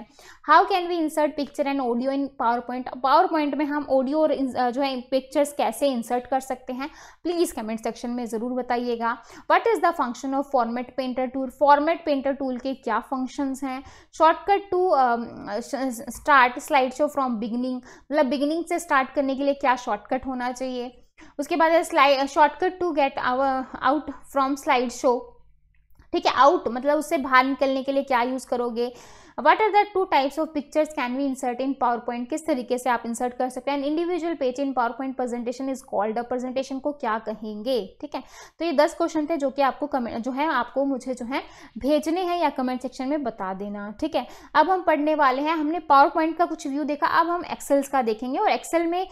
how can we insert picture and audio in PowerPoint PowerPoint में हम audio और जो है पिक्चर्स कैसे इंसर्ट कर सकते हैं प्लीज़ कमेंट सेक्शन में ज़रूर बताइएगा what is the function of format painter tool format painter tool के क्या फंक्शन हैं shortcut to start slide show from beginning मतलब बिगनिंग से स्टार्ट करने के लिए क्या शॉर्टकट होना चाहिए उसके बाद slide shortcut to get out from slide show ठीक है आउट मतलब उससे बाहर निकलने के लिए क्या यूज़ करोगे what are the two types of pictures can we insert in PowerPoint किस तरीके से आप इंसर्ट कर सकते हैं and individual page in PowerPoint presentation is called a presentation को क्या कहेंगे ठीक है तो ये दस क्वेश्चन थे जो कि आपको कमेंट जो है आपको मुझे जो है भेजने हैं या कमेंट सेक्शन में बता देना ठीक है अब हम पढ़ने वाले हैं हमने पावर पॉइंट का कुछ व्यू देखा अब हम एक्सेल्स का देखेंगे और एक्सेल में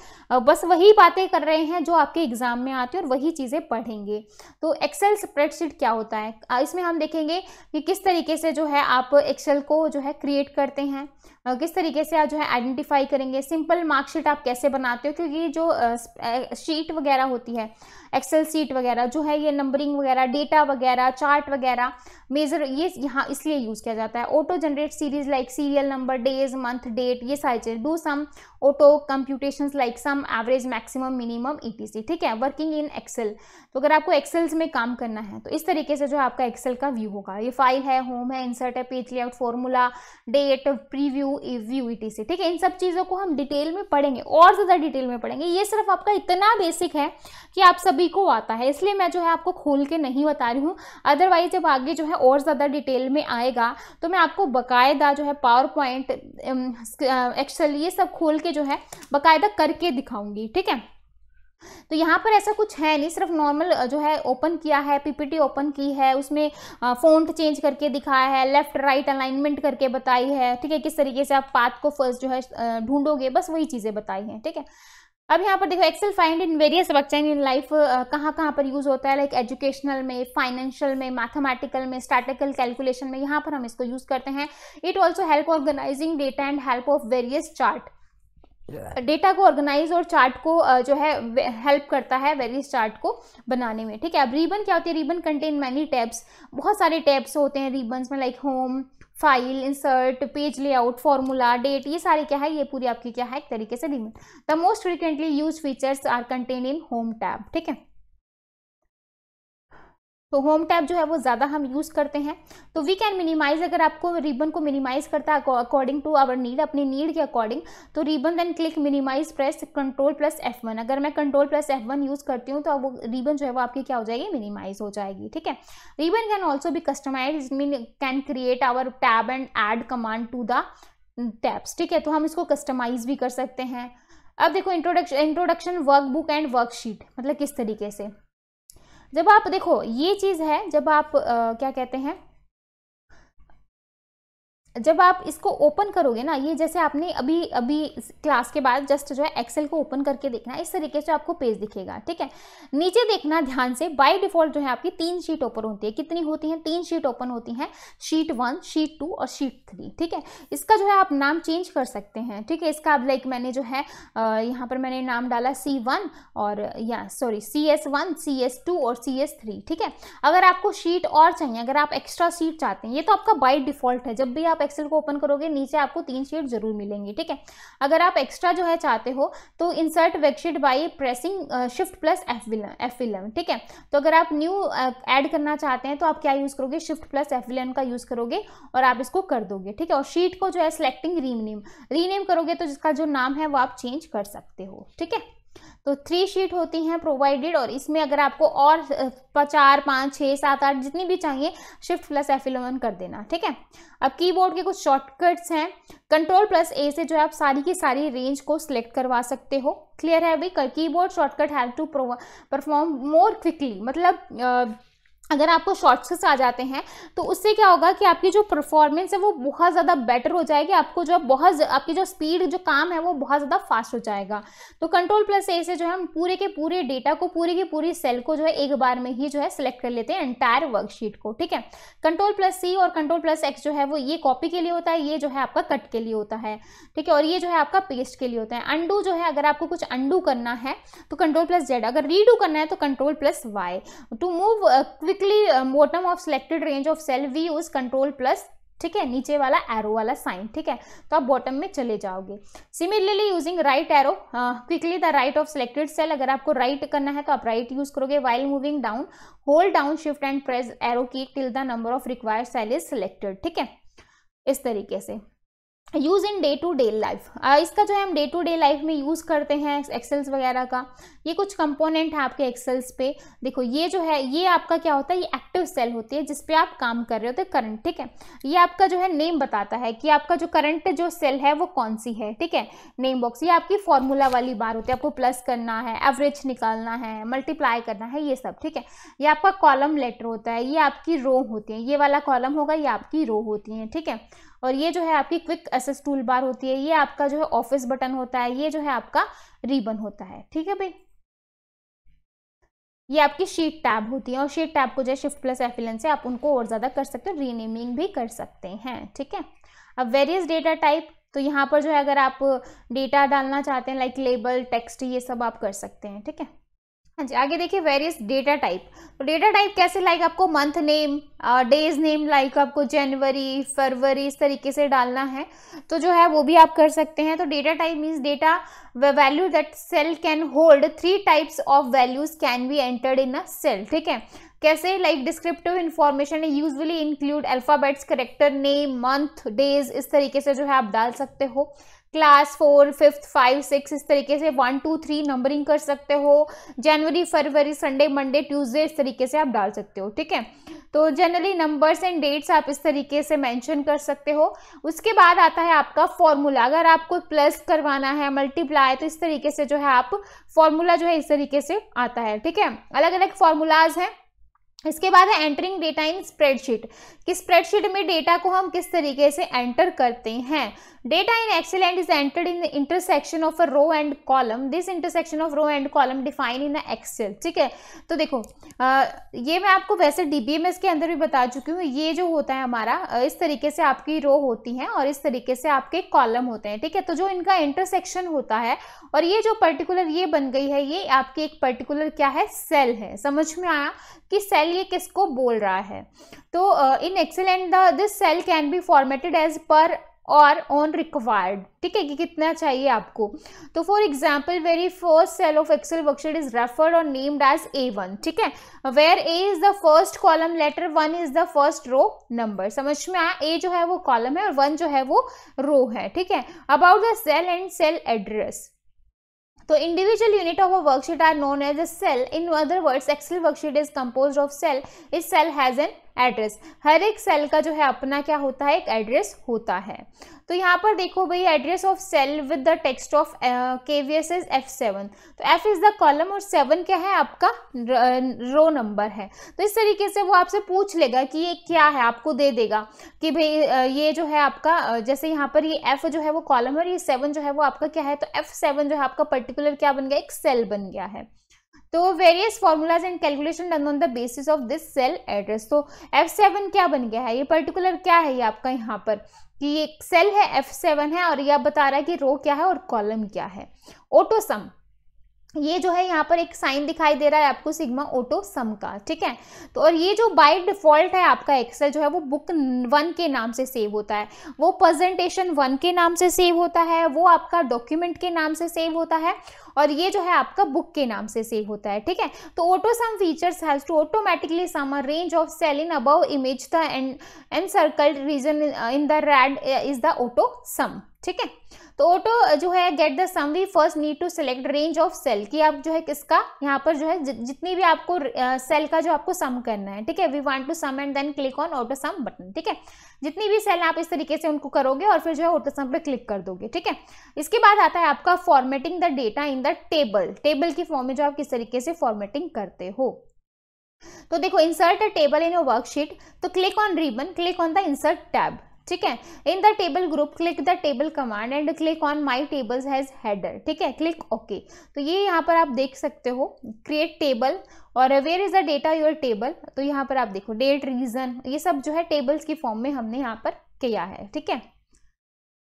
बस वही बातें कर रहे हैं जो आपके एग्जाम में आती है और वही चीज़ें पढ़ेंगे तो एक्सेल स्प्रेडशीट क्या होता है इसमें हम देखेंगे कि किस तरीके से जो है आप एक्सेल को जो है क्रिएट करते हैं किस तरीके से आप जो है आइडेंटिफाई करेंगे सिंपल मार्कशीट आप कैसे बनाते हो क्योंकि जो शीट वगैरह होती है एक्सेल सीट वगैरह जो है ये नंबरिंग वगैरह डेटा वगैरह चार्ट वगैरह मेजर ये यहाँ इसलिए यूज़ किया जाता है auto generate series like serial number days month date ये सारी चीज़ें do some auto computation like some average maximum minimum ई ठीक है वर्किंग इन एक्सेल तो अगर आपको एक्सेल्स में काम करना है तो इस तरीके से जो है आपका एक्सेल का व्यू होगा ये फाइल है होम है इंसर्ट है page layout formula date preview you view it see ठीक है इन सब चीज़ों को हम डिटेल में पढ़ेंगे और ज़्यादा डिटेल में पढ़ेंगे ये सिर्फ आपका इतना बेसिक है कि आप सभी को आता है इसलिए मैं जो है आपको खोल के नहीं बता रही हूँ अदरवाइज जब आगे जो है और ज़्यादा डिटेल में आएगा तो मैं आपको बाकायदा जो है पावर पॉइंट एक्सल ये सब खोल के जो है बाकायदा करके दिखाऊंगी ठीक है तो यहाँ पर ऐसा कुछ है नहीं सिर्फ नॉर्मल जो है ओपन किया है पीपीटी ओपन की है उसमें फ़ॉन्ट चेंज करके दिखाया है लेफ़्ट राइट अलाइनमेंट करके बताई है ठीक है किस तरीके से आप पाथ को फर्स्ट जो है ढूंढोगे बस वही चीज़ें बताई हैं ठीक है अब यहाँ पर देखो एक्सेल फाइंड इन वेरियस बच्चा इन लाइफ कहाँ कहाँ पर यूज़ होता है लाइक एजुकेशनल में फाइनेंशियल में मैथमेटिकल में स्टैटिकल कैलकुलेशन में यहाँ पर हम इसको यूज़ करते हैं it also help organizing data and help of various chart data को ऑर्गेनाइज और चार्ट को जो है हेल्प करता है वेरियस चार्ट को बनाने में ठीक है अब रिबन क्या होती है रिबन कंटेन मैनी टैब्स बहुत सारे टैब्स होते हैं रिबन में like home file insert page layout formula date ये सारे क्या है ये पूरी आपकी क्या है एक तरीके से ribbon the most frequently use features are contain in home tab ठीक है तो होम टैब जो है वो ज़्यादा हम यूज़ करते हैं तो वी कैन मिनिमाइज अगर आपको रिबन को मिनिमाइज करता है अकॉर्डिंग टू आवर नीड अपनी नीड के अकॉर्डिंग तो ribbon then click minimize press control plus F one अगर मैं control plus F one use करती हूँ तो वो रिबन जो है वो आपकी क्या हो जाएगी मिनिमाइज हो जाएगी ठीक है रिबन कैन ऑल्सो भी customize mean can create our tab and add command to the tabs ठीक है तो हम इसको कस्टमाइज भी कर सकते हैं अब देखो introduction introduction workbook and worksheet मतलब किस तरीके से जब आप देखो ये चीज़ है जब आप आ, क्या कहते हैं जब आप इसको ओपन करोगे ना ये जैसे आपने अभी अभी क्लास के बाद जस्ट जो है एक्सेल को ओपन करके देखना है इस तरीके से आपको पेज दिखेगा ठीक है नीचे देखना ध्यान से बाय डिफॉल्ट जो है आपकी तीन शीट ओपन होती है कितनी होती हैं तीन शीट ओपन होती हैं शीट वन शीट टू और शीट थ्री ठीक है इसका जो है आप नाम चेंज कर सकते हैं ठीक है इसका अब लाइक मैंने जो है यहाँ पर मैंने नाम डाला सी वन और या sorry C S one C S two और सी एस थ्री ठीक है अगर आपको शीट और चाहिए अगर आप एक्स्ट्रा शीट चाहते हैं ये तो आपका बाई डिफॉल्ट है जब भी आप एक्सेल को ओपन करोगे नीचे आपको तीन शीट जरूर मिलेंगी ठीक है अगर आप एक्स्ट्रा जो है चाहते हो तो insert web sheet by pressing shift plus F eleven ठीक है तो अगर आप न्यू एड करना चाहते हैं तो आप क्या यूज़ करोगे शिफ्ट प्लस एफ विलन का यूज़ करोगे और आप इसको कर दोगे ठीक है और शीट को जो है सिलेक्टिंग रीनेम रीनेम करोगे तो जिसका जो नाम है वो आप चेंज कर सकते हो ठीक है तो थ्री शीट होती हैं प्रोवाइडेड और इसमें अगर आपको और चार पाँच छः सात आठ जितनी भी चाहिए शिफ्ट प्लस एफ इलेवन कर देना ठीक है अब कीबोर्ड के कुछ शॉर्टकट्स हैं कंट्रोल प्लस ए से जो है आप सारी की सारी रेंज को सिलेक्ट करवा सकते हो क्लियर है अभी keyboard shortcut have to perform more quickly मतलब अगर आपको शॉर्ट्स आ जाते हैं तो उससे क्या होगा कि आपकी जो परफॉर्मेंस है वो बहुत ज़्यादा बेटर हो जाएगी आपको जो बहुत आपकी जो स्पीड जो काम है वो बहुत ज़्यादा फास्ट हो जाएगा तो कंट्रोल प्लस ए से जो है हम पूरे के पूरे डेटा को पूरी की पूरी सेल को जो है एक बार में ही जो है सिलेक्ट कर लेते हैं एंटायर वर्कशीट को ठीक है कंट्रोल प्लस सी और कंट्रोल प्लस एक्स जो है वो ये कॉपी के लिए होता है ये जो है आपका कट के लिए होता है ठीक है और ये जो है आपका पेस्ट के लिए होता है अंडू जो है अगर आपको कुछ अंडू करना है तो कंट्रोल प्लस जेड अगर रीडू करना है तो control plus Y to move quick basically bottom of selected range of cell we use control plus ठीक है नीचे वाला एरो वाला साइन ठीक है तो आप बॉटम में चले जाओगे similarly using right arrow quickly the right of selected cell अगर आपको राइट right करना है तो आप राइट right यूज करोगे while moving down hold down shift and press arrow key till the number of required cell is selected ठीक है इस तरीके से use in day to day life इसका जो है हम डे टू डे लाइफ में यूज़ करते हैं एक्सेल्स वगैरह का ये कुछ कंपोनेंट है आपके एक्सेल्स पे देखो ये जो है ये आपका क्या होता है ये एक्टिव सेल होती है जिसपे आप काम कर रहे होते हैं करंट ठीक है ये आपका जो है नेम बताता है कि आपका जो करंट जो सेल है वो कौन सी है ठीक है नेम बॉक्स ये आपकी फॉर्मूला वाली बार होती है आपको प्लस करना है एवरेज निकालना है मल्टीप्लाई करना है ये सब ठीक है ये आपका कॉलम लेटर होता है ये आपकी रो होती है ये वाला कॉलम होगा ये आपकी रो होती है ठीक है और ये जो है आपकी क्विक एसेस टूल बार होती है ये आपका जो है ऑफिस बटन होता है ये जो है आपका रिबन होता है ठीक है भाई ये आपकी शीट टैब होती है और शीट टैब को जो है शिफ्ट प्लस एफिलन से आप उनको और ज़्यादा कर सकते हो रीनेमिंग भी कर सकते हैं ठीक है अब वेरियस डेटा टाइप तो यहाँ पर जो है अगर आप डेटा डालना चाहते हैं लाइक लेबल टेक्स्ट ये सब आप कर सकते हैं ठीक है हाँ जी आगे देखिए वेरियस डेटा टाइप तो डेटा टाइप कैसे लाइक आपको month name days name like आपको जनवरी फरवरी इस तरीके से डालना है तो जो है वो भी आप कर सकते हैं तो data type means data value that cell can hold three types of values can be entered in a cell ठीक है कैसे like descriptive information usually include alphabets character name month days इस तरीके से जो है आप डाल सकते हो class four fifth five six इस तरीके से वन टू थ्री नंबरिंग कर सकते हो जनवरी फरवरी संडे मंडे ट्यूसडे इस तरीके से आप डाल सकते हो ठीक है तो जनरली नंबर्स एंड डेट्स आप इस तरीके से मेंशन कर सकते हो उसके बाद आता है आपका फॉर्मूला अगर आपको प्लस करवाना है मल्टीप्लाई तो इस तरीके से जो है आप फॉर्मूला जो है इस तरीके से आता है ठीक है अलग अलग फार्मूलाज हैं इसके बाद है एंटरिंग डेटा इन स्प्रेडशीट कि स्प्रेडशीट में डेटा को हम किस तरीके से एंटर करते हैं Data in Excel and is entered in the intersection of a row and column. This intersection of row and column define in Excel. ठीक है तो देखो आ, ये मैं आपको वैसे डीबीएमएस के अंदर भी बता चुकी हूँ ये जो होता है हमारा इस तरीके से आपकी रो होती है और इस तरीके से आपके कॉलम होते हैं ठीक है तो जो इनका इंटरसेक्शन होता है और ये जो पर्टिकुलर ये बन गई है ये आपकी एक पर्टिकुलर क्या है सेल है समझ में आया कि सेल ये किसको बोल रहा है तो in Excel and the this cell can be formatted as पर और ऑन रिक्वायर्ड ठीक है कि कितना चाहिए आपको तो for example very first cell of Excel worksheet is referred और नेम्ड एज ए वन ठीक है where A is the first column letter one is the first row number समझ में आया ए जो है वो कॉलम है और वन जो है वो रो है ठीक है about the cell and cell address तो individual unit of a worksheet are known as a cell in other words Excel worksheet is composed of cell इस सेल हैज एन एड्रेस हर एक सेल का जो है अपना क्या होता है एक एड्रेस होता है तो यहाँ पर देखो भाई address of cell with the text of K V S is F seven तो एफ इज़ द कॉलम और सेवन क्या है आपका रो नंबर है तो इस तरीके से वो आपसे पूछ लेगा कि ये क्या है आपको दे देगा कि भाई ये जो है आपका जैसे यहाँ पर ये एफ जो है वो कॉलम है और ये सेवन जो है वो आपका क्या है तो एफ सेवन जो है आपका पर्टिकुलर क्या बन गया एक सेल बन गया है तो various formulas and calculation done on the basis of this cell address तो एफ सेवन क्या बन गया है ये पर्टिकुलर क्या है ये आपका यहाँ पर कि एक सेल है एफ सेवन है और ये आप बता रहा है कि रो क्या है और कॉलम क्या है ऑटोसम ये जो है यहाँ पर एक साइन दिखाई दे रहा है आपको सिग्मा ओटो सम का ठीक है तो और ये जो बाय डिफॉल्ट है आपका एक्सेल जो है वो बुक वन के नाम से सेव होता है वो प्रेजेंटेशन वन के नाम से सेव होता है वो आपका डॉक्यूमेंट के नाम से सेव होता है और ये जो है आपका बुक के नाम से सेव होता है ठीक है तो auto sum features has to automatically sum a range of cell in above image the and and circle region in the red is the auto sum ठीक है तो ऑटो तो, जो है get the sum we first need to select range of cell कि आप जो है किसका यहाँ पर जो है जितनी भी आपको सेल का जो आपको सम करना है ठीक है we want to sum and then click on auto sum button ठीक है जितनी भी सेल आप इस तरीके से उनको करोगे और फिर जो है ऑटो सम पर क्लिक कर दोगे ठीक है इसके बाद आता है आपका formatting the data in the table table की फॉर्म में जो आप किस तरीके से फॉर्मेटिंग करते हो तो देखो insert a table in your worksheet तो click on ribbon click on the insert tab ठीक है in the table group click the table command and click on my tables has header ठीक है क्लिक ओके तो ये यहाँ पर आप देख सकते हो क्रिएट टेबल और where is the data your table तो यहाँ पर आप देखो डेट रीज़न ये सब जो है टेबल्स की फॉर्म में हमने यहाँ पर किया है ठीक है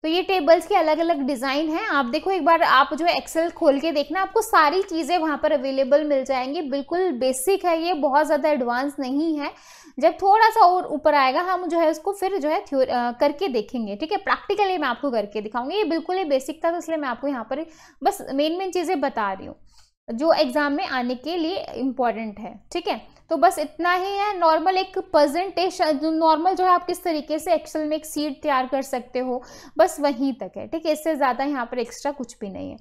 तो ये टेबल्स के अलग अलग डिज़ाइन हैं आप देखो एक बार आप जो एक्सेल खोल के देखना आपको सारी चीज़ें वहां पर अवेलेबल मिल जाएंगी बिल्कुल बेसिक है ये बहुत ज़्यादा एडवांस नहीं है जब थोड़ा सा और ऊपर आएगा हम जो है उसको फिर जो है थ्योर करके देखेंगे ठीक है प्रैक्टिकली मैं आपको करके दिखाऊंगी ये बिल्कुल ही बेसिक था तो इसलिए मैं आपको यहाँ पर बस मेन मेन चीज़ें बता रही हूँ जो एग्ज़ाम में आने के लिए इम्पॉर्टेंट है ठीक है तो बस इतना ही है नॉर्मल एक प्रेजेंटेशन नॉर्मल जो है आप किस तरीके से एक्सेल में एक सीट तैयार कर सकते हो बस वहीं तक है ठीक है इससे ज़्यादा यहाँ पर एक्स्ट्रा कुछ भी नहीं है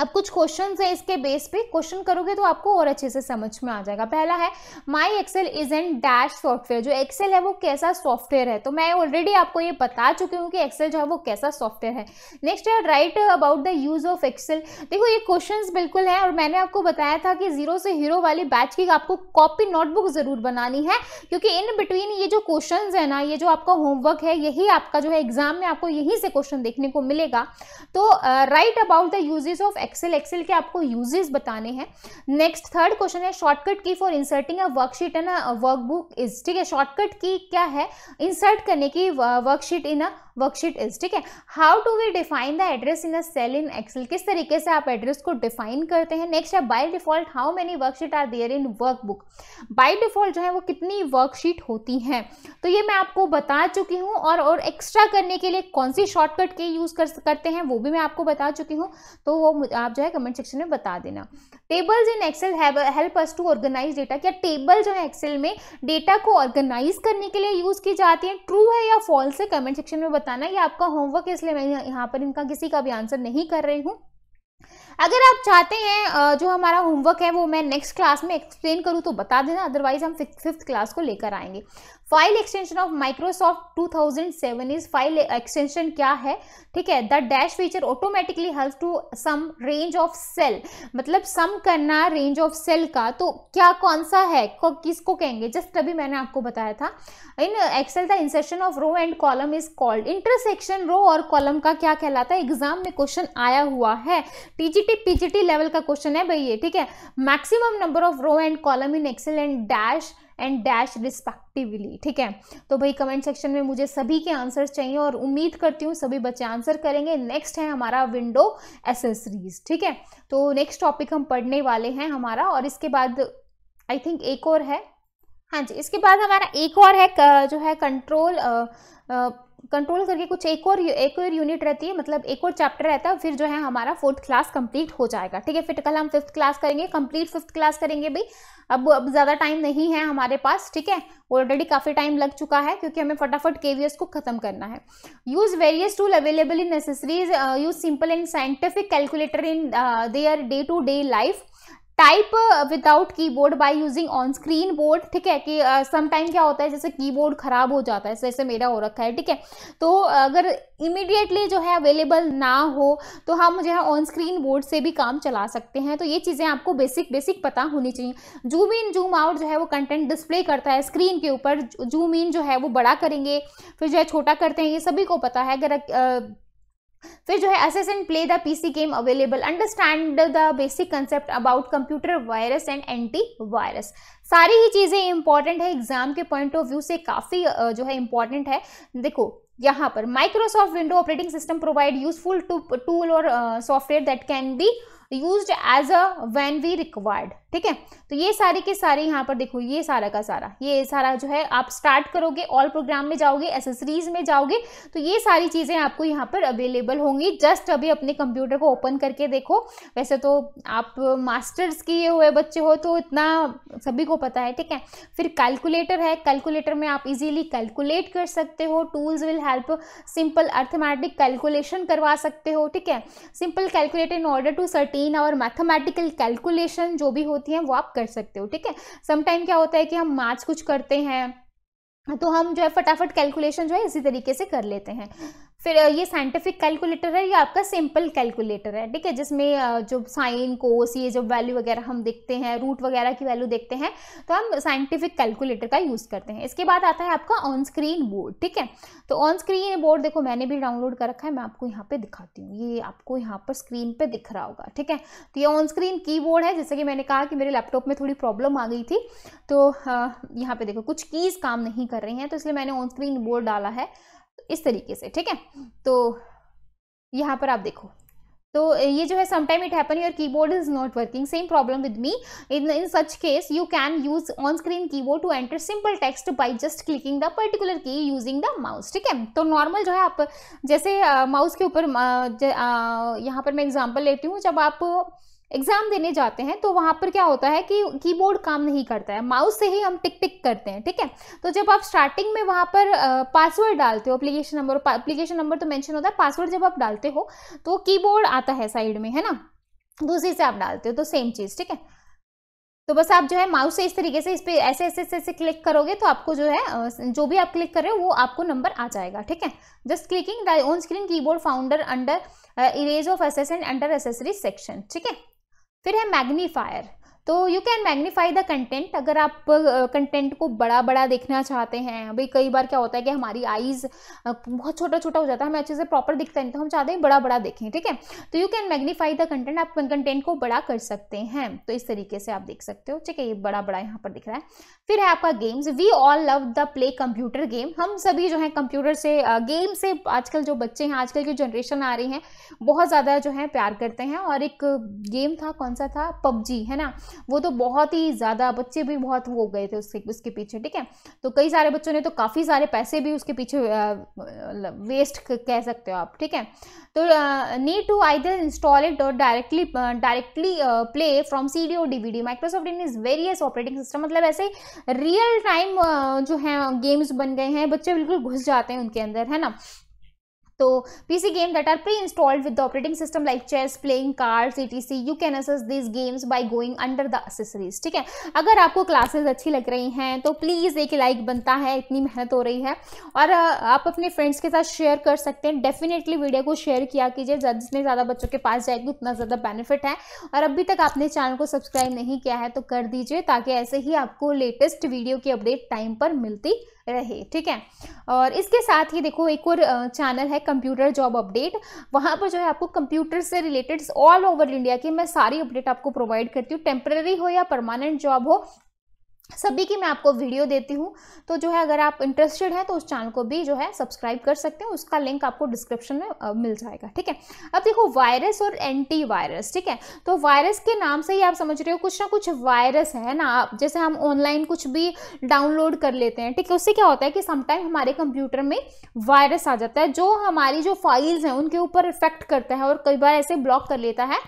अब कुछ क्वेश्चन है इसके बेस पे क्वेश्चन करोगे तो आपको और अच्छे से समझ में आ जाएगा पहला है my Excel is an dash software जो एक्सेल है वो कैसा सॉफ्टवेयर है तो मैं ऑलरेडी आपको ये बता चुकी हूँ कि एक्सेल जो है वो कैसा सॉफ्टवेयर है नेक्स्ट है write about the use of Excel देखो ये क्वेश्चन बिल्कुल है और मैंने आपको बताया था कि जीरो से हीरो वाली बैच की आपको कॉपी नोटबुक ज़रूर बनानी है क्योंकि इन बिटवीन ये जो क्वेश्चन है ना ये जो आपका होमवर्क है यही आपका जो है एग्जाम में आपको यही से क्वेश्चन देखने को मिलेगा तो write about the uses of Excel Excel के आपको यूजेस बताने हैं नेक्स्ट थर्ड क्वेश्चन है shortcut key for inserting a worksheet in a workbook is ठीक है शॉर्टकट की क्या है इंसर्ट करने की worksheet in a worksheet is ठीक है how to we define the address in a cell in Excel किस तरीके से आप एड्रेस को डिफाइन करते हैं नेक्स्ट है by default how many worksheet are there in workbook by default जो है वो कितनी वर्कशीट होती हैं तो ये मैं आपको बता चुकी हूँ और और एक्स्ट्रा करने के लिए कौन सी शॉर्टकट के यूज़ कर करते हैं वो भी मैं आपको बता चुकी हूँ तो वो आप जो है कमेंट सेक्शन में बता देना tables in Excel help us to organize data क्या टेबल जो है एक्सेल में डेटा को ऑर्गेनाइज करने के लिए यूज़ की जाती है ट्रू है या फॉल्स है कमेंट सेक्शन में बताना ये आपका होमवर्क है इसलिए मैं यहाँ पर इनका किसी का भी आंसर नहीं कर रही हूँ अगर आप चाहते हैं जो हमारा होमवर्क है वो मैं नेक्स्ट क्लास में एक्सप्लेन करूँ तो बता देना अदरवाइज हम फिफ्थ क्लास को लेकर आएंगे file extension of Microsoft 2007 is file extension क्या है ठीक है the dash feature automatically help to sum range of cell मतलब सम करना रेंज ऑफ सेल का तो क्या कौन सा है किसको कहेंगे जस्ट अभी मैंने आपको बताया था in Excel the insertion of row and column is called intersection row और कॉलम का क्या कहलाता है एग्जाम में क्वेश्चन आया हुआ है टीजी ईजीटी पीजीटी लेवल का क्वेश्चन है भाई ये ठीक है maximum number of row and column in Excel and dash and dash respectively ठीक है तो भाई कमेंट सेक्शन में मुझे सभी के आंसर्स चाहिए और उम्मीद करती हूँ सभी बच्चे आंसर करेंगे नेक्स्ट है हमारा विंडो एसेसरीज ठीक है तो नेक्स्ट टॉपिक हम पढ़ने वाले हैं हमारा और इसके बाद आई थिंक एक और है हाँ जी इसके बाद हमारा एक और है जो है कंट्रोल कंट्रोल करके कुछ एक और एक और यूनिट रहती है मतलब एक और चैप्टर रहता है फिर जो है हमारा फोर्थ क्लास कंप्लीट हो जाएगा ठीक है फिर कल हम फिफ्थ क्लास करेंगे कंप्लीट फिफ्थ क्लास करेंगे भाई अब अब ज़्यादा टाइम नहीं है हमारे पास ठीक है ऑलरेडी काफ़ी टाइम लग चुका है क्योंकि हमें फटाफट के को खत्म करना है use various tool available in necessaries use simple and scientific calculator in their day to day life type without keyboard by using on screen board ठीक है कि समटाइम uh, क्या होता है जैसे कीबोर्ड ख़राब हो जाता है जैसे मेरा हो रखा है ठीक है तो uh, अगर इमिडिएटली जो है अवेलेबल ना हो तो हम जो है ऑन स्क्रीन बोर्ड से भी काम चला सकते हैं तो ये चीज़ें आपको बेसिक बेसिक पता होनी चाहिए जूम इन जूम आउट जो है वो कंटेंट डिस्प्ले करता है स्क्रीन के ऊपर जूम इन जो है वो बड़ा करेंगे फिर जो है छोटा करते हैं ये सभी को पता है अगर uh, फिर जो है access and play the PC game available understand the basic concept about computer virus and anti virus सारी ही चीज़ें इंपॉर्टेंट है एग्जाम के पॉइंट ऑफ व्यू से काफ़ी जो है इंपॉर्टेंट है देखो यहाँ पर Microsoft window operating system provide useful to tool और software that can be use as a when we required ठीक है तो ये सारे के सारे यहाँ पर देखो ये सारा का सारा ये सारा जो है आप स्टार्ट करोगे ऑल प्रोग्राम में जाओगे एसेसरीज में जाओगे तो ये सारी चीज़ें आपको यहाँ पर अवेलेबल होंगी जस्ट अभी अपने कंप्यूटर को ओपन करके देखो वैसे तो आप मास्टर्स किए हुए बच्चे हो तो इतना सभी को पता है ठीक है फिर कैलकुलेटर है कैलकुलेटर में आप इजीली कैलकुलेट कर सकते हो tools will help simple arithmetic calculation करवा सकते हो ठीक है simple calculator in order to certain pen और मैथमेटिकल कैलकुलेशन जो भी होती हैं वो आप कर सकते हो ठीक है समटाइम क्या होता है कि हम मैथ्स कुछ करते हैं तो हम जो है फटाफट कैलकुलेशन जो है इसी तरीके से कर लेते हैं फिर ये साइंटिफिक कैलकुलेटर है ये आपका सिंपल कैलकुलेटर है ठीक है जिसमें जो साइन कोस ये जो वैल्यू वगैरह हम देखते हैं रूट वगैरह की वैल्यू देखते हैं तो हम साइंटिफिक कैलकुलेटर का यूज़ करते हैं इसके बाद आता है आपका ऑन स्क्रीन बोर्ड ठीक है तो ऑन स्क्रीन बोर्ड देखो मैंने भी डाउनलोड कर रखा है मैं आपको यहाँ पर दिखाती हूँ ये आपको यहाँ पर स्क्रीन पर दिख रहा होगा ठीक है तो ये ऑन स्क्रीन की है जैसे कि मैंने कहा कि मेरे लैपटॉप में थोड़ी प्रॉब्लम आ गई थी तो यहाँ पर देखो कुछ कीज़ काम नहीं कर रही हैं तो इसलिए मैंने ऑन स्क्रीन बोर्ड डाला है इस तरीके से ठीक है तो यहाँ पर आप देखो तो ये जो है sometime it happen your keyboard is not working same problem with me in in such case you can use on screen keyboard to enter simple text by just clicking the particular key using the mouse ठीक है तो normal जो है आप जैसे mouse के ऊपर यहाँ पर मैं एग्जांपल लेती हूँ जब आप एग्ज़ाम देने जाते हैं तो वहां पर क्या होता है कि कीबोर्ड काम नहीं करता है माउस से ही हम टिक टिक करते हैं ठीक है तो जब आप स्टार्टिंग में वहां पर पासवर्ड डालते हो अप्लीकेशन नंबर अप्लीकेशन नंबर तो मैंशन होता है पासवर्ड जब आप डालते हो तो कीबोर्ड आता है साइड में है ना दूसरी तो से आप डालते हो तो सेम चीज़ ठीक है तो बस आप जो है माउस से इस तरीके से इस पर ऐसे ऐसे ऐसे ऐसे क्लिक करोगे तो आपको जो है जो भी आप क्लिक कर रहे हो वो आपको नंबर आ जाएगा ठीक है just clicking on screen keyboard founder under erase of and under accessory section ठीक है फिर है मैग्नीफायर तो you can magnify the content अगर आप कंटेंट को बड़ा बड़ा देखना चाहते हैं भाई कई बार क्या होता है कि हमारी आईज़ बहुत छोटा छोटा हो जाता है हमें अच्छे से प्रॉपर दिखता नहीं तो हम चाहते हैं बड़ा बड़ा देखें ठीक है तो you can magnify the content आप कंटेंट को बड़ा कर सकते हैं तो इस तरीके से आप देख सकते हो ठीक है ये बड़ा बड़ा यहाँ पर दिख रहा है फिर है आपका games we all love the play computer game हम सभी जो है कंप्यूटर से गेम से आजकल जो बच्चे हैं आजकल की जनरेशन आ रही है बहुत ज़्यादा जो है प्यार करते हैं और एक गेम था कौन सा था पबजी है ना वो तो बहुत ही ज़्यादा बच्चे भी बहुत हो गए थे उसके उसके पीछे ठीक है तो कई सारे बच्चों ने तो काफ़ी सारे पैसे भी उसके पीछे वेस्ट कह सकते हो आप ठीक है तो need to either install it और directly directly play from C D और D V D Microsoft in is various operating system मतलब ऐसे रियल टाइम जो है गेम्स बन गए हैं बच्चे बिल्कुल घुस जाते हैं उनके अंदर है ना So तो PC games that are pre-installed operating system like chess playing card C T C you can access this games by going under the accessories ठीक है अगर आपको क्लासेस अच्छी लग रही हैं तो प्लीज़ एक लाइक बनता है इतनी मेहनत हो रही है और आप अपने फ्रेंड्स के साथ शेयर कर सकते हैं डेफिनेटली वीडियो को शेयर किया कीजिए जितने ज़्यादा बच्चों के पास जाएगी उतना ज़्यादा बेनिफिट है और अभी तक आपने चैनल को सब्सक्राइब नहीं किया है तो कर दीजिए ताकि ऐसे ही आपको लेटेस्ट वीडियो की अपडेट टाइम पर मिलती रहे ठीक है और इसके साथ ही देखो एक और चैनल है कंप्यूटर जॉब अपडेट वहाँ पर जो है आपको कंप्यूटर से रिलेटेड ऑल ओवर इंडिया की मैं सारी अपडेट आपको प्रोवाइड करती हूँ टेम्प्रेरी हो या परमानेंट जॉब हो सभी की मैं आपको वीडियो देती हूँ तो जो है अगर आप इंटरेस्टेड हैं तो उस चैनल को भी जो है सब्सक्राइब कर सकते हैं उसका लिंक आपको डिस्क्रिप्शन में मिल जाएगा ठीक है अब देखो वायरस और एंटी वायरस ठीक है तो वायरस के नाम से ही आप समझ रहे हो कुछ ना कुछ वायरस है ना आप जैसे हम ऑनलाइन कुछ भी डाउनलोड कर लेते हैं ठीक है उससे क्या होता है कि समटाइम हमारे कंप्यूटर में वायरस आ जाता है जो हमारी जो फाइल्स हैं उनके ऊपर इफेक्ट करता है और कई बार ऐसे ब्लॉक कर लेता है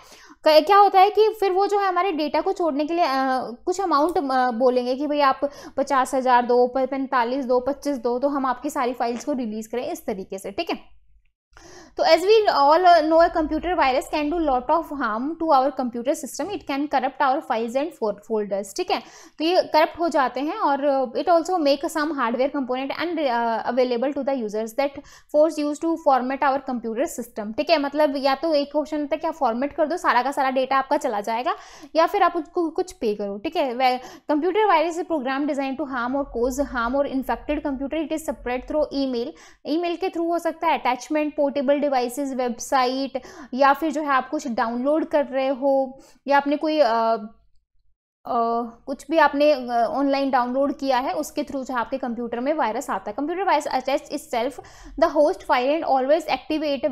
क्या होता है कि फिर वो जो है हमारे डेटा को छोड़ने के लिए आ, कुछ अमाउंट बोलेंगे कि भाई आप पचास हज़ार दो पैंतालीस दो पच्चीस दो तो हम आपकी सारी फाइल्स को रिलीज़ करें इस तरीके से ठीक है तो as we all know a computer virus can do lot of harm to our computer system it can corrupt our files and folders ठीक है तो ये करप्ट हो जाते हैं और it also make some hardware component and available to the users that force use to format our computer system ठीक है मतलब या तो एक ऑप्शन होता है कि आप फॉर्मेट कर दो सारा का सारा डेटा आपका चला जाएगा या फिर आप उसको कुछ पे करो ठीक है computer virus program design to harm और कोज हार्म और infected computer it is separate through email के थ्रू हो सकता है अटैचमेंट पोर्टेबल डिवाइसेस वेबसाइट या फिर जो है आप कुछ डाउनलोड कर रहे हो या आपने कोई कुछ भी आपने ऑनलाइन डाउनलोड किया है उसके थ्रू जो आपके कंप्यूटर में वायरस आता है computer virus attach is self the host file and always activate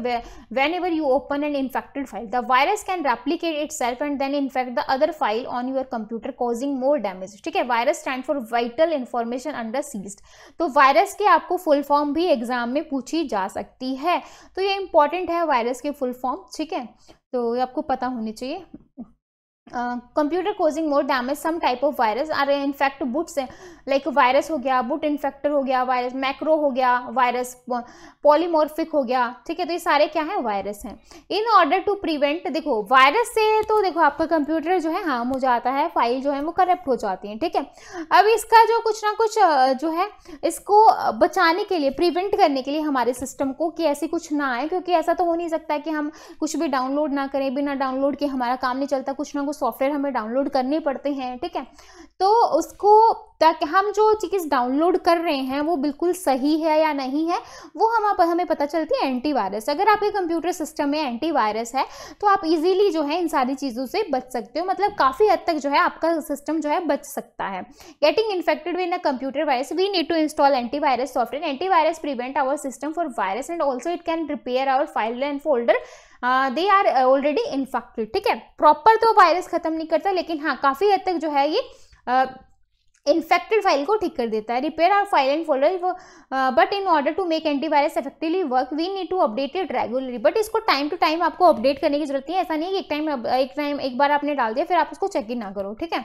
whenever you open and infected file the virus can replicate itself and then infect the other file on your computer causing more damage ठीक है virus stand for vital information under seized तो virus के आपको full form भी exam में पूछी जा सकती है तो ये इंपॉर्टेंट है वायरस के फुल फॉर्म ठीक है तो ये आपको पता होनी चाहिए computer causing more damage some type of virus are infect boot से लाइक वायरस हो गया बुट इन्फेक्टर हो गया वायरस मैक्रो हो गया वायरस पॉलीमोर्फिक हो गया ठीक है तो ये सारे क्या है वायरस हैं इन ऑर्डर टू प्रिवेंट देखो वायरस से तो देखो आपका कंप्यूटर जो है हार्म हो जाता है फाइल जो है वो करप्ट हो जाती है ठीक है अब इसका जो कुछ ना कुछ जो है इसको बचाने के लिए प्रिवेंट करने के लिए हमारे सिस्टम को कि ऐसे कुछ ना आए क्योंकि ऐसा तो हो नहीं सकता कि हम कुछ भी डाउनलोड ना करें बिना डाउनलोड के हमारा काम नहीं चलता कुछ ना कुछ सॉफ्टवेयर हमें डाउनलोड करने पड़ते हैं ठीक है तो उसको ताकि हम जो चीज़ डाउनलोड कर रहे हैं वो बिल्कुल सही है या नहीं है वो हम आप हमें पता चलती है एंटीवायरस अगर आपके कंप्यूटर सिस्टम में एंटीवायरस है तो आप इजीली जो है इन सारी चीज़ों से बच सकते हो मतलब काफ़ी हद तक जो है आपका सिस्टम जो है बच सकता है getting infected with a computer virus we need to install antivirus software antivirus prevent our system for virus and also it can repair our file and folder they are already infected ठीक है proper तो virus खत्म नहीं करता लेकिन हाँ काफ़ी हद तक जो है ये इन्फेक्टेड फाइल को ठीक कर देता है repair our file and folder but in order to make antivirus effectively work we need to update it regularly but इसको टाइम टू टाइम आपको अपडेट करने की जरूरत है ऐसा नहीं है कि एक टाइम एक टाइम एक बार आपने डाल दिया फिर आप उसको चेक इन ना करो ठीक है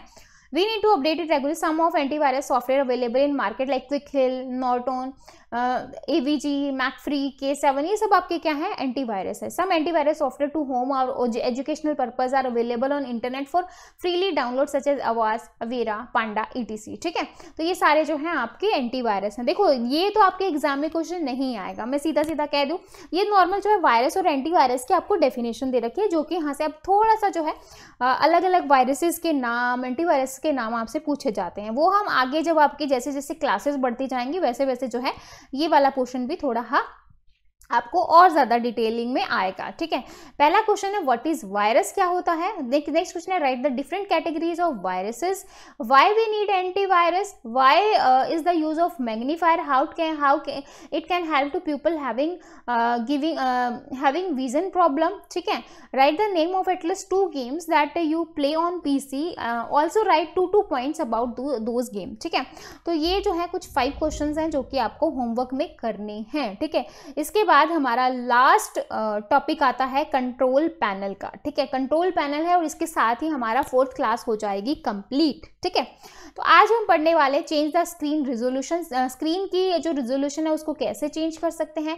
we need to to update it regularly some software available in market like Quick Heal Norton A V G McAfee K seven ये सब आपके क्या है एंटीवायरस है some antivirus software to home और educational purpose are available on internet for freely download such as Avast Avira पांडा सी ठीक है तो ये सारे जो हैं आपके एंटीवायरस हैं देखो ये तो आपके एग्जाम में क्वेश्चन नहीं आएगा मैं सीधा सीधा कह दूँ ये नॉर्मल जो है वायरस और एंटीवायरस की आपको डेफिनेशन दे रखी है जो कि यहाँ से आप थोड़ा सा जो है अलग अलग वायरसेस के नाम एंटीवायरस के नाम आपसे पूछे जाते हैं वो हम आगे जब आपके जैसे जैसे क्लासेस बढ़ती जाएंगी वैसे वैसे जो है ये वाला पोर्शन भी थोड़ा हा आपको और ज़्यादा डिटेलिंग में आएगा ठीक है पहला क्वेश्चन है व्हाट इज़ वायरस क्या होता है नेक्स्ट क्वेश्चन है write the different categories of viruses why we need anti virus why is the use of magnifier how can how it can help to people having giving having vision problem ठीक है write the name of at least two games that you play on P C also write to two points about those game ठीक है तो ये जो है कुछ five question हैं जो कि आपको होमवर्क में करने हैं ठीक है इसके बाद बाद हमारा लास्ट टॉपिक आता है कंट्रोल पैनल का ठीक है कंट्रोल पैनल है और इसके साथ ही हमारा फोर्थ क्लास हो जाएगी कंप्लीट ठीक है तो आज हम पढ़ने वाले change the screen resolution screen की जो रिजोल्यूशन है उसको कैसे चेंज कर सकते हैं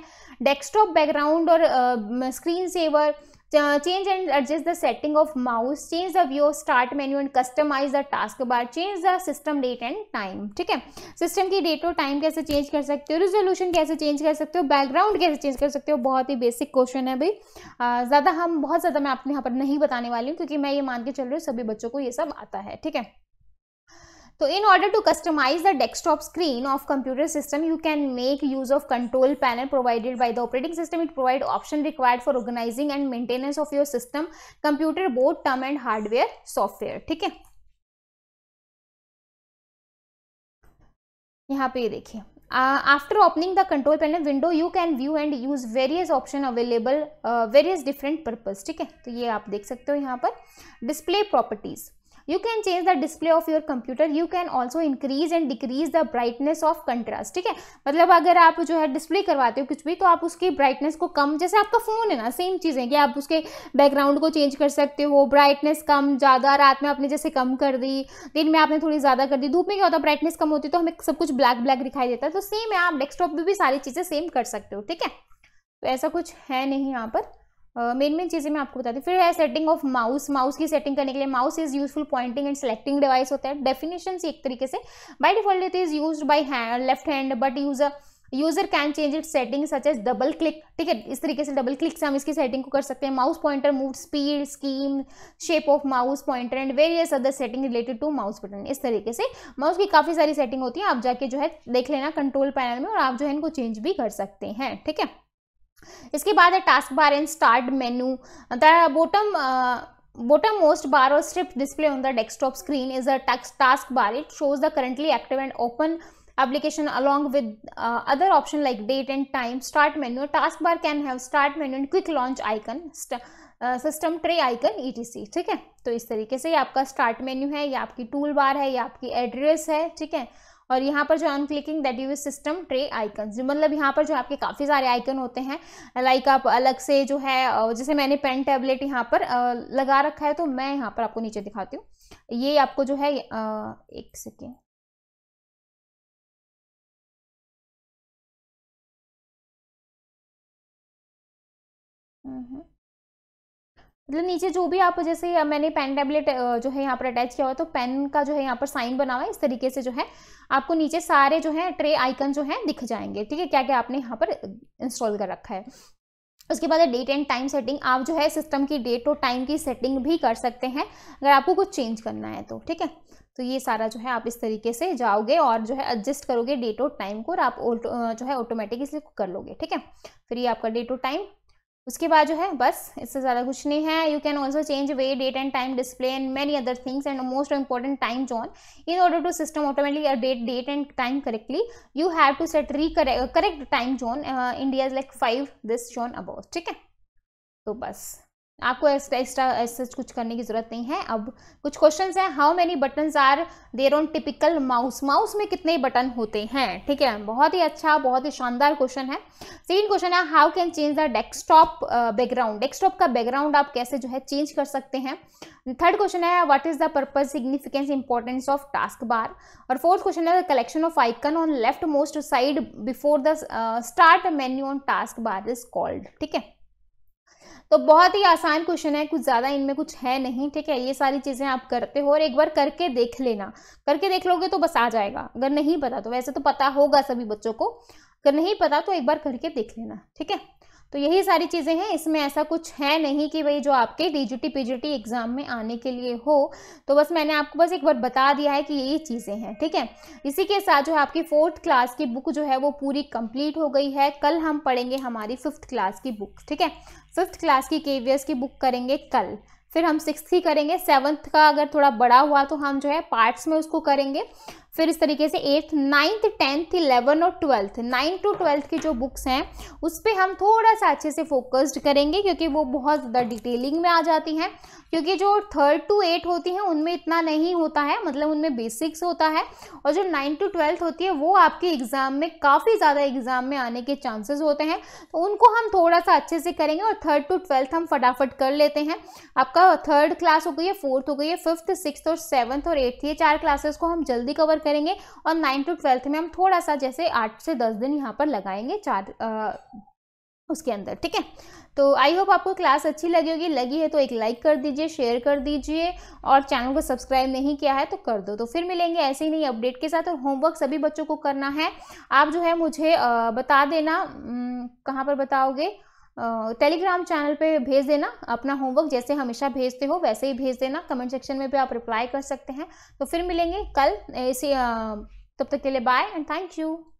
डेस्कटॉप बैकग्राउंड और screen uh, saver change and adjust the setting of mouse change the view of start menu and customize the taskbar change the system date and time ठीक है सिस्टम की डेट और time कैसे change कर सकते हो resolution कैसे change कर सकते हो बैकग्राउंड कैसे चेंज कर सकते हो बहुत ही बेसिक क्वेश्चन है भाई ज़्यादा हम बहुत ज़्यादा मैं आपने यहाँ पर नहीं बताने वाली हूँ क्योंकि मैं ये मान के चल रही हूँ सभी बच्चों को ये सब आता है ठीक है तो in order to customize the desktop screen of computer system you can make use of control panel provided by the operating system it provide option required for organizing and maintenance of your system computer board term and hardware software ठीक है यहाँ पे देखिए after opening the control panel window you can view and use various option available various different purpose ठीक है तो ये आप देख सकते हो यहाँ पर display properties you can change the display of your computer you can also increase and decrease the brightness of contrast ठीक है मतलब अगर आप जो है डिस्प्ले करवाते हो कुछ भी तो आप उसकी ब्राइटनेस को कम जैसे आपका फ़ोन है ना सेम चीज़ है कि आप उसके बैकग्राउंड को चेंज कर सकते हो ब्राइटनेस कम ज़्यादा रात में आपने जैसे कम कर दी दिन में आपने थोड़ी ज़्यादा कर दी धूप में क्या होता है ब्राइटनेस कम होती है तो हमें सब कुछ ब्लैक ब्लैक दिखाई देता है तो सेम है आप डेस्कटॉप पर भी सारी चीज़ें सेम कर सकते हो ठीक है तो ऐसा कुछ है नहीं यहाँ पर मेन मेन चीज़ें मैं आपको बताती हूँ फिर है सेटिंग ऑफ माउस माउस की सेटिंग करने के लिए mouse is useful pointing and selecting device होता है डेफिनेशन एक तरीके से by default it is use by hand left hand but user user can change it setting such as double click ठीक है इस तरीके से डबल क्लिक से हम इसकी सेटिंग को कर सकते हैं mouse pointer move speed scheme shape of mouse pointer and various other setting related to mouse button इस तरीके से माउस की काफ़ी सारी सेटिंग होती है आप जाके जो है देख लेना कंट्रोल पैनल में और आप जो है इनको चेंज भी कर सकते हैं ठीक है इसके बाद है taskbar and start menu bottom bottom most bar और strip display on the desktop screen is a taskbar it shows the currently active and open application along with other option like date and time start menu taskbar can have start menu and quick launch icon system tray icon ई ठीक है तो इस तरीके से ये आपका start menu है या आपकी टूल बार है या आपकी एड्रेस है ठीक है और यहाँ पर जो I clicking that you system tray icon मतलब यहाँ पर जो आपके काफ़ी सारे आइकन होते हैं लाइक आप अलग से जो है जैसे मैंने पेन टैबलेट यहाँ पर लगा रखा है तो मैं यहाँ पर आपको नीचे दिखाती हूँ ये आपको जो है एक सेकेंड हम्म, हम्म। मतलब नीचे जो भी आप जैसे मैंने पेन टैबलेट जो है यहाँ पर अटैच किया हुआ तो पेन का जो है यहाँ पर साइन बना हुआ है इस तरीके से जो है आपको नीचे सारे जो है ट्रे आइकन जो है दिख जाएंगे ठीक है क्या क्या आपने यहाँ पर इंस्टॉल कर रखा है उसके बाद डेट एंड टाइम सेटिंग आप जो है सिस्टम की डेट और टाइम की सेटिंग भी कर सकते हैं अगर आपको कुछ चेंज करना है तो ठीक है तो ये सारा जो है आप इस तरीके से जाओगे और जो है एडजस्ट करोगे डेट और टाइम को और आप जो है ऑटोमेटिक इसलिए कर लोगे ठीक है फिर ये आपका डेट और टाइम उसके बाद जो है बस इससे ज़्यादा कुछ नहीं है you can also change way date and time display and many other things and most important time zone in order to system automatically update date and time correctly you have to set re correct time zone India is like five this zone about ठीक है तो बस आपको extra ऐसे कुछ करने की ज़रूरत नहीं है अब कुछ क्वेश्चन हैं how many buttons are there on typical mouse mouse में कितने बटन होते हैं ठीक है बहुत ही अच्छा बहुत ही शानदार क्वेश्चन है सेकेंड क्वेश्चन है how can change the desktop background desktop का बैकग्राउंड आप कैसे जो है चेंज कर सकते हैं थर्ड क्वेश्चन है what is the purpose significance importance of taskbar और फोर्थ क्वेश्चन है collection of icon on left most side before the start menu on taskbar is called ठीक है तो बहुत ही आसान क्वेश्चन है कुछ ज़्यादा इनमें कुछ है नहीं ठीक है ये सारी चीज़ें आप करते हो और एक बार करके देख लेना करके देख लोगे तो बस आ जाएगा अगर नहीं पता तो वैसे तो पता होगा सभी बच्चों को अगर नहीं पता तो एक बार करके देख लेना ठीक है तो यही सारी चीज़ें हैं इसमें ऐसा कुछ है नहीं कि भाई जो आपके डीजीटी पीजीटी एग्ज़ाम में आने के लिए हो तो बस मैंने आपको बस एक बार बता दिया है कि यही चीज़ें हैं ठीक है इसी के साथ जो है आपकी फोर्थ क्लास की बुक जो है वो पूरी कंप्लीट हो गई है कल हम पढ़ेंगे हमारी फिफ्थ क्लास की बुक ठीक है फिफ्थ क्लास की के की बुक करेंगे कल फिर हम सिक्स की करेंगे सेवन्थ का अगर थोड़ा बड़ा हुआ तो हम जो है पार्ट्स में उसको करेंगे फिर इस तरीके से एट्थ नाइन्थ टेंथ इलेवन और ट्वेल्थ नाइन्थ टू ट्वेल्थ की जो बुक्स हैं उस पर हम थोड़ा सा अच्छे से फोकस्ड करेंगे क्योंकि वो बहुत ज़्यादा डिटेलिंग में आ जाती हैं क्योंकि जो थर्ड टू एट होती हैं उनमें इतना नहीं होता है मतलब उनमें बेसिक्स होता है और जो नाइन्थ टू ट्वेल्थ होती है वो आपके एग्ज़ाम में काफ़ी ज़्यादा एग्ज़ाम में आने के चांसेस होते हैं तो उनको हम थोड़ा सा अच्छे से करेंगे और थर्ड टू ट्वेल्थ हम फटाफट कर लेते हैं आपका थर्ड क्लास हो गई है फोर्थ हो गई है फिफ्थ सिक्स और सेवन्थ और एट्थ ये चार क्लासेस को हम जल्दी कवर करेंगे और नाइन्थ टू ट्वेल्थ में हम थोड़ा सा जैसे आठ से दस दिन यहाँ पर लगाएंगे चार आ, उसके अंदर ठीक है तो आई होप आपको क्लास अच्छी लगी होगी लगी है तो एक लाइक कर दीजिए शेयर कर दीजिए और चैनल को सब्सक्राइब नहीं किया है तो कर दो तो फिर मिलेंगे ऐसे ही नई अपडेट के साथ और होमवर्क सभी बच्चों को करना है आप जो है मुझे बता देना कहाँ पर बताओगे टेलीग्राम चैनल पे भेज देना अपना होमवर्क जैसे हमेशा भेजते हो वैसे ही भेज देना कमेंट सेक्शन में भी आप रिप्लाई कर सकते हैं तो फिर मिलेंगे कल इसी तब तक के लिए बाय एंड थैंक यू